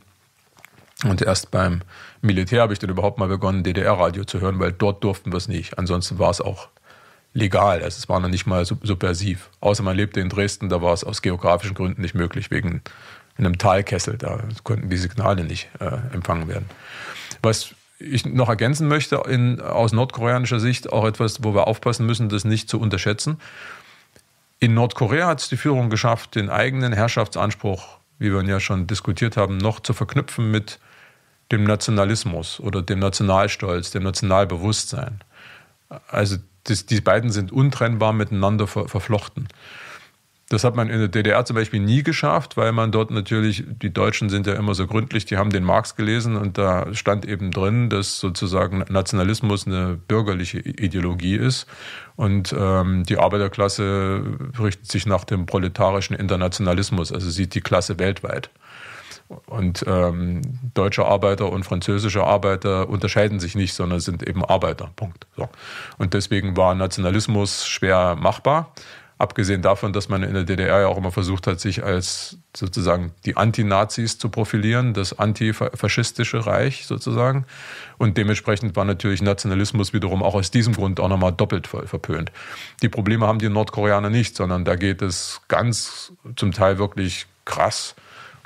Und erst beim Militär habe ich dann überhaupt mal begonnen, DDR-Radio zu hören, weil dort durften wir es nicht. Ansonsten war es auch legal. Also es war noch nicht mal subversiv. Außer man lebte in Dresden, da war es aus geografischen Gründen nicht möglich, wegen einem Talkessel. Da konnten die Signale nicht äh, empfangen werden. Was ich noch ergänzen möchte, in, aus nordkoreanischer Sicht auch etwas, wo wir aufpassen müssen, das nicht zu unterschätzen. In Nordkorea hat es die Führung geschafft, den eigenen Herrschaftsanspruch, wie wir ihn ja schon diskutiert haben, noch zu verknüpfen mit dem Nationalismus oder dem Nationalstolz, dem Nationalbewusstsein. Also das, die beiden sind untrennbar miteinander ver, verflochten. Das hat man in der DDR zum Beispiel nie geschafft, weil man dort natürlich, die Deutschen sind ja immer so gründlich, die haben den Marx gelesen und da stand eben drin, dass sozusagen Nationalismus eine bürgerliche Ideologie ist und ähm, die Arbeiterklasse richtet sich nach dem proletarischen Internationalismus, also sieht die Klasse weltweit. Und ähm, deutsche Arbeiter und französische Arbeiter unterscheiden sich nicht, sondern sind eben Arbeiter. Punkt. So. Und deswegen war Nationalismus schwer machbar. Abgesehen davon, dass man in der DDR ja auch immer versucht hat, sich als sozusagen die Antinazis zu profilieren, das antifaschistische Reich sozusagen. Und dementsprechend war natürlich Nationalismus wiederum auch aus diesem Grund auch nochmal doppelt verpönt. Die Probleme haben die Nordkoreaner nicht, sondern da geht es ganz zum Teil wirklich krass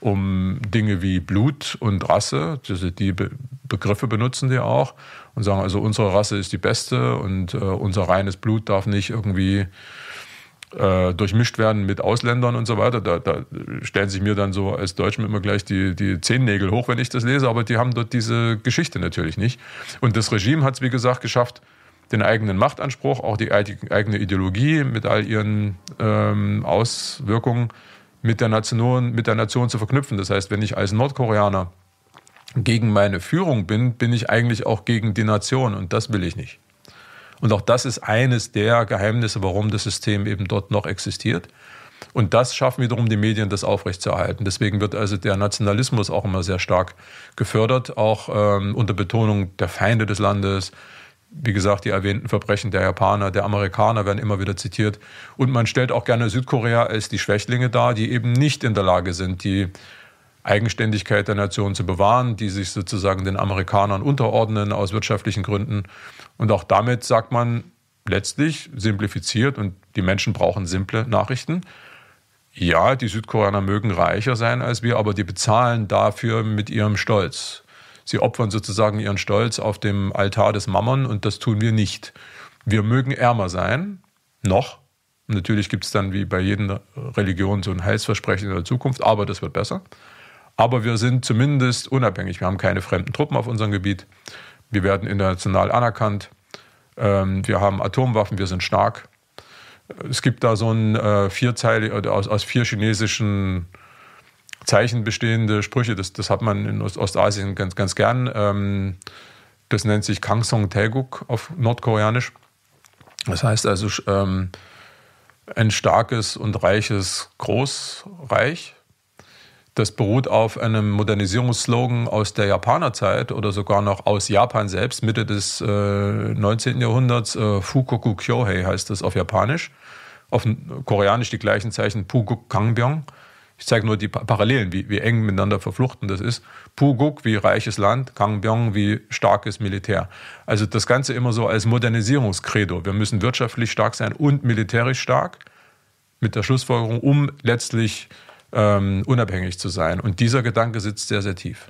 um Dinge wie Blut und Rasse. Diese, die Be Begriffe benutzen die auch und sagen, also unsere Rasse ist die beste und äh, unser reines Blut darf nicht irgendwie äh, durchmischt werden mit Ausländern und so weiter. Da, da, stellen sich mir dann so als Deutschen immer gleich die, die Zehennägel hoch, wenn ich das lese, aber die haben dort diese Geschichte natürlich nicht. Und das Regime hat es, wie gesagt, geschafft, den eigenen Machtanspruch, auch die eigene Ideologie mit all ihren ähm, Auswirkungen mit der Nation, mit der Nation zu verknüpfen. Das heißt, wenn ich als Nordkoreaner gegen meine Führung bin, bin ich eigentlich auch gegen die Nation und das will ich nicht. Und auch das ist eines der Geheimnisse, warum das System eben dort noch existiert. Und das schaffen wiederum die Medien, das aufrechtzuerhalten. Deswegen wird also der Nationalismus auch immer sehr stark gefördert, auch ähm, unter Betonung der Feinde des Landes, wie gesagt, die erwähnten Verbrechen der Japaner, der Amerikaner werden immer wieder zitiert. Und man stellt auch gerne Südkorea als die Schwächlinge dar, die eben nicht in der Lage sind, die Eigenständigkeit der Nation zu bewahren, die sich sozusagen den Amerikanern unterordnen aus wirtschaftlichen Gründen. Und auch damit sagt man letztlich simplifiziert, und die Menschen brauchen simple Nachrichten, ja, die Südkoreaner mögen reicher sein als wir, aber die bezahlen dafür mit ihrem Stolz. Sie opfern sozusagen ihren Stolz auf dem Altar des Mammon und das tun wir nicht. Wir mögen ärmer sein, noch. natürlich gibt es dann wie bei jeder Religion so ein Heilsversprechen in der Zukunft, aber das wird besser. Aber wir sind zumindest unabhängig. Wir haben keine fremden Truppen auf unserem Gebiet. Wir werden international anerkannt. Ähm, wir haben Atomwaffen, wir sind stark. Es gibt da so ein äh, Vierzeile aus, aus vier chinesischen Zeichen bestehende Sprüche. Das, das hat man in Ostasien ganz, ganz gern. Ähm, das nennt sich Kangsong Taeguk auf Nordkoreanisch. Das heißt also ähm, ein starkes und reiches Großreich. Das beruht auf einem Modernisierungsslogan aus der Japanerzeit oder sogar noch aus Japan selbst, Mitte des äh, 19. Jahrhunderts. Äh, Fukoku Kyohei heißt das auf Japanisch. Auf Koreanisch die gleichen Zeichen, Puguk Kangbyeong. Ich zeige nur die Parallelen, wie, wie eng miteinander verfluchten das ist. Puguk wie reiches Land, Gangbyong wie starkes Militär. Also das Ganze immer so als Modernisierungskredo. Wir müssen wirtschaftlich stark sein und militärisch stark mit der Schlussfolgerung, um letztlich ähm, unabhängig zu sein. Und dieser Gedanke sitzt sehr, sehr tief.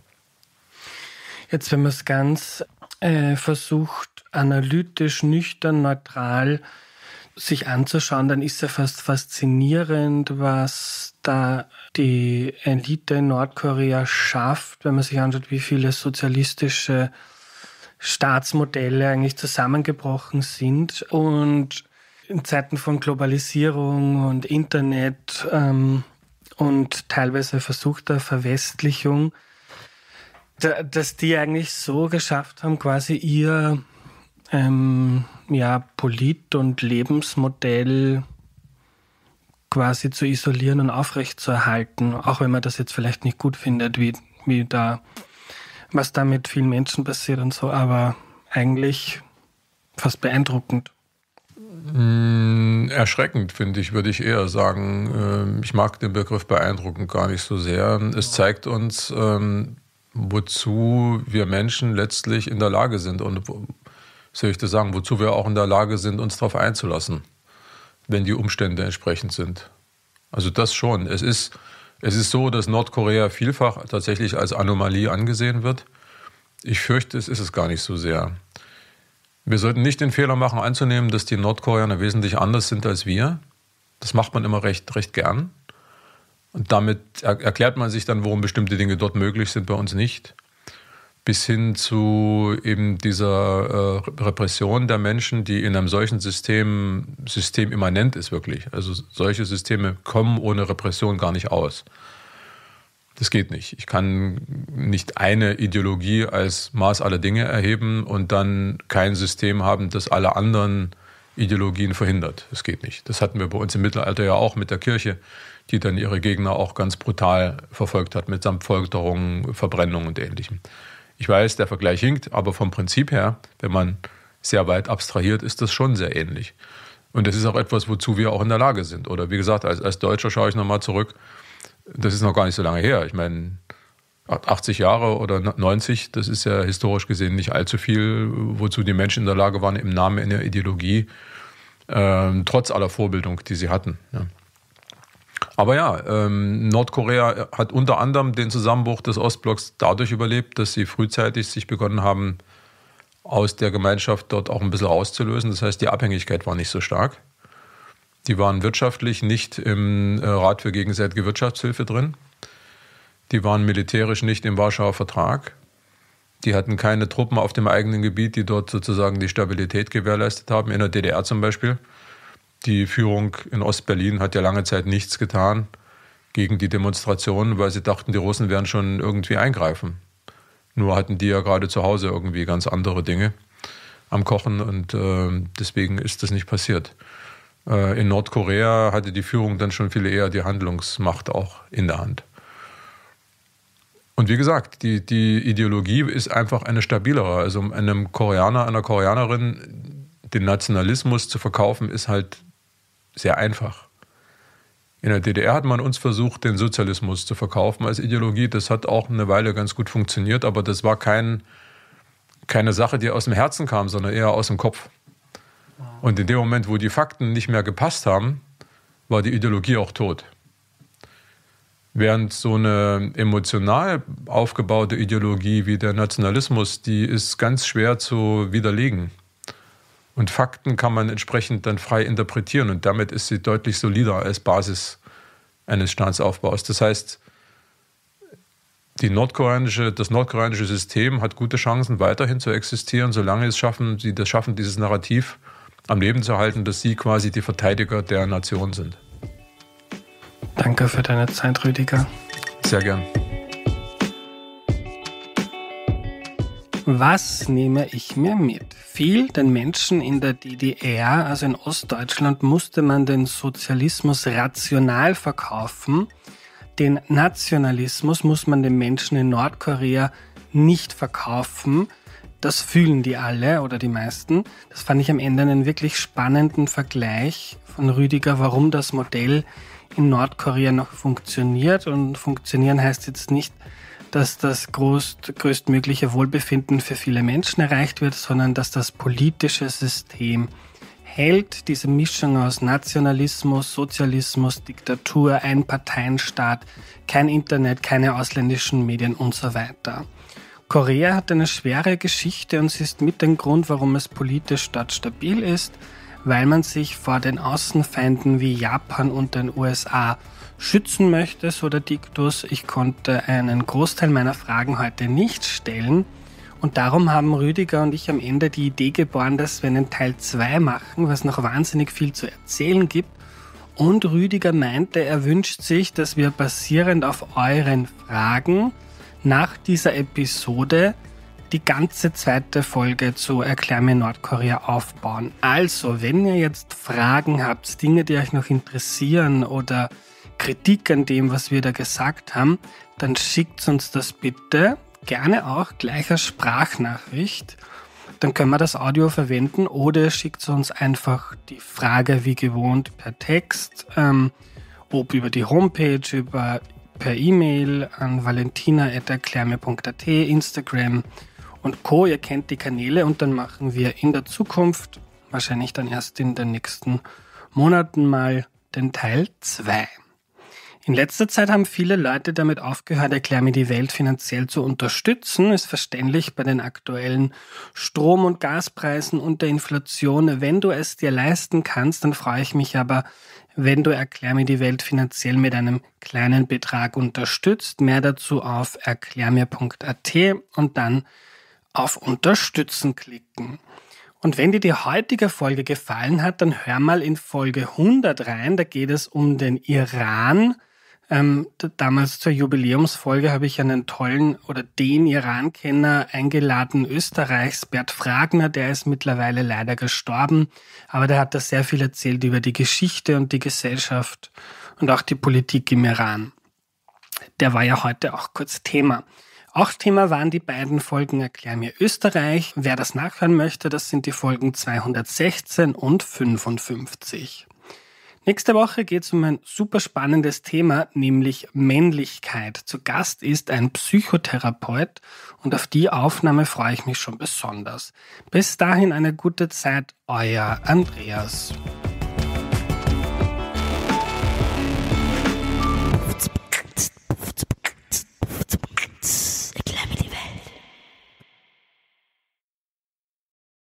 Jetzt, wenn man es ganz äh, versucht, analytisch, nüchtern, neutral sich anzuschauen, dann ist ja fast faszinierend, was da die Elite in Nordkorea schafft, wenn man sich anschaut, wie viele sozialistische Staatsmodelle eigentlich zusammengebrochen sind. Und in Zeiten von Globalisierung und Internet ähm, und teilweise versuchter Verwestlichung, da, dass die eigentlich so geschafft haben, quasi ihr ähm, ja, Polit- und Lebensmodell quasi zu isolieren und aufrechtzuerhalten, auch wenn man das jetzt vielleicht nicht gut findet, wie, wie da, was da mit vielen Menschen passiert und so, aber eigentlich fast beeindruckend. Mm, erschreckend, finde ich, würde ich eher sagen. Ähm, ich mag den Begriff beeindruckend gar nicht so sehr. Es zeigt uns, ähm, wozu wir Menschen letztlich in der Lage sind und, soll ich das sagen, wozu wir auch in der Lage sind, uns darauf einzulassen wenn die Umstände entsprechend sind. Also das schon. Es ist, es ist so, dass Nordkorea vielfach tatsächlich als Anomalie angesehen wird. Ich fürchte, es ist es gar nicht so sehr. Wir sollten nicht den Fehler machen, anzunehmen, dass die Nordkoreaner wesentlich anders sind als wir. Das macht man immer recht, recht gern. Und damit erklärt man sich dann, warum bestimmte Dinge dort möglich sind, bei uns nicht bis hin zu eben dieser äh, Repression der Menschen, die in einem solchen System, System immanent ist wirklich. Also solche Systeme kommen ohne Repression gar nicht aus. Das geht nicht. Ich kann nicht eine Ideologie als Maß aller Dinge erheben und dann kein System haben, das alle anderen Ideologien verhindert. Das geht nicht. Das hatten wir bei uns im Mittelalter ja auch mit der Kirche, die dann ihre Gegner auch ganz brutal verfolgt hat, mit Folterungen, Verbrennungen und ähnlichem. Ich weiß, der Vergleich hinkt, aber vom Prinzip her, wenn man sehr weit abstrahiert, ist das schon sehr ähnlich. Und das ist auch etwas, wozu wir auch in der Lage sind. Oder wie gesagt, als, als Deutscher schaue ich nochmal zurück. Das ist noch gar nicht so lange her. Ich meine, 80 Jahre oder 90, das ist ja historisch gesehen nicht allzu viel, wozu die Menschen in der Lage waren, im Namen einer Ideologie, ähm, trotz aller Vorbildung, die sie hatten. Ja. Aber ja, ähm, Nordkorea hat unter anderem den Zusammenbruch des Ostblocks dadurch überlebt, dass sie frühzeitig sich begonnen haben, aus der Gemeinschaft dort auch ein bisschen rauszulösen. Das heißt, die Abhängigkeit war nicht so stark. Die waren wirtschaftlich nicht im äh, Rat für gegenseitige Wirtschaftshilfe drin. Die waren militärisch nicht im Warschauer Vertrag. Die hatten keine Truppen auf dem eigenen Gebiet, die dort sozusagen die Stabilität gewährleistet haben, in der DDR zum Beispiel. Die Führung in Ostberlin hat ja lange Zeit nichts getan gegen die Demonstrationen, weil sie dachten, die Russen werden schon irgendwie eingreifen. Nur hatten die ja gerade zu Hause irgendwie ganz andere Dinge am Kochen und äh, deswegen ist das nicht passiert. Äh, in Nordkorea hatte die Führung dann schon viel eher die Handlungsmacht auch in der Hand. Und wie gesagt, die, die Ideologie ist einfach eine stabilere. Also einem Koreaner, einer Koreanerin den Nationalismus zu verkaufen, ist halt sehr einfach. In der DDR hat man uns versucht, den Sozialismus zu verkaufen als Ideologie. Das hat auch eine Weile ganz gut funktioniert, aber das war kein, keine Sache, die aus dem Herzen kam, sondern eher aus dem Kopf. Und in dem Moment, wo die Fakten nicht mehr gepasst haben, war die Ideologie auch tot. Während so eine emotional aufgebaute Ideologie wie der Nationalismus, die ist ganz schwer zu widerlegen. Und Fakten kann man entsprechend dann frei interpretieren und damit ist sie deutlich solider als Basis eines Staatsaufbaus. Das heißt, die nordkoreanische, das nordkoreanische System hat gute Chancen, weiterhin zu existieren, solange es schaffen, sie das schaffen, dieses Narrativ am Leben zu halten, dass sie quasi die Verteidiger der Nation sind. Danke für deine Zeit, Rüdiger. Sehr gern. Was nehme ich mir mit? Fiel den Menschen in der DDR, also in Ostdeutschland, musste man den Sozialismus rational verkaufen. Den Nationalismus muss man den Menschen in Nordkorea nicht verkaufen. Das fühlen die alle oder die meisten. Das fand ich am Ende einen wirklich spannenden Vergleich von Rüdiger, warum das Modell in Nordkorea noch funktioniert. Und funktionieren heißt jetzt nicht, dass das groß, größtmögliche Wohlbefinden für viele Menschen erreicht wird, sondern dass das politische System hält diese Mischung aus Nationalismus, Sozialismus, Diktatur, Einparteienstaat, kein Internet, keine ausländischen Medien und so weiter. Korea hat eine schwere Geschichte und sie ist mit dem Grund, warum es politisch dort stabil ist, weil man sich vor den Außenfeinden wie Japan und den USA schützen möchtest oder Diktus. Ich konnte einen Großteil meiner Fragen heute nicht stellen. Und darum haben Rüdiger und ich am Ende die Idee geboren, dass wir einen Teil 2 machen, was noch wahnsinnig viel zu erzählen gibt. Und Rüdiger meinte, er wünscht sich, dass wir basierend auf euren Fragen nach dieser Episode die ganze zweite Folge zu Erklär mir Nordkorea aufbauen. Also, wenn ihr jetzt Fragen habt, Dinge, die euch noch interessieren oder Kritik an dem, was wir da gesagt haben, dann schickt uns das bitte gerne auch gleich als Sprachnachricht. Dann können wir das Audio verwenden oder schickt uns einfach die Frage wie gewohnt per Text, ähm, ob über die Homepage, über per E-Mail an valentina.erklärme.at, Instagram und Co. Ihr kennt die Kanäle und dann machen wir in der Zukunft, wahrscheinlich dann erst in den nächsten Monaten mal, den Teil 2. In letzter Zeit haben viele Leute damit aufgehört, Erklär mir die Welt finanziell zu unterstützen. Ist verständlich bei den aktuellen Strom- und Gaspreisen und der Inflation. Wenn du es dir leisten kannst, dann freue ich mich aber, wenn du Erklär mir die Welt finanziell mit einem kleinen Betrag unterstützt. Mehr dazu auf erklärmir.at und dann auf Unterstützen klicken. Und wenn dir die heutige Folge gefallen hat, dann hör mal in Folge 100 rein. Da geht es um den Iran ähm, damals zur Jubiläumsfolge habe ich einen tollen oder den Iran-Kenner eingeladen, Österreichs, Bert Fragner, der ist mittlerweile leider gestorben, aber der hat da sehr viel erzählt über die Geschichte und die Gesellschaft und auch die Politik im Iran. Der war ja heute auch kurz Thema. Auch Thema waren die beiden Folgen Erklär mir Österreich. Wer das nachhören möchte, das sind die Folgen 216 und 55. Nächste Woche geht es um ein super spannendes Thema, nämlich Männlichkeit. Zu Gast ist ein Psychotherapeut und auf die Aufnahme freue ich mich schon besonders. Bis dahin eine gute Zeit, euer Andreas.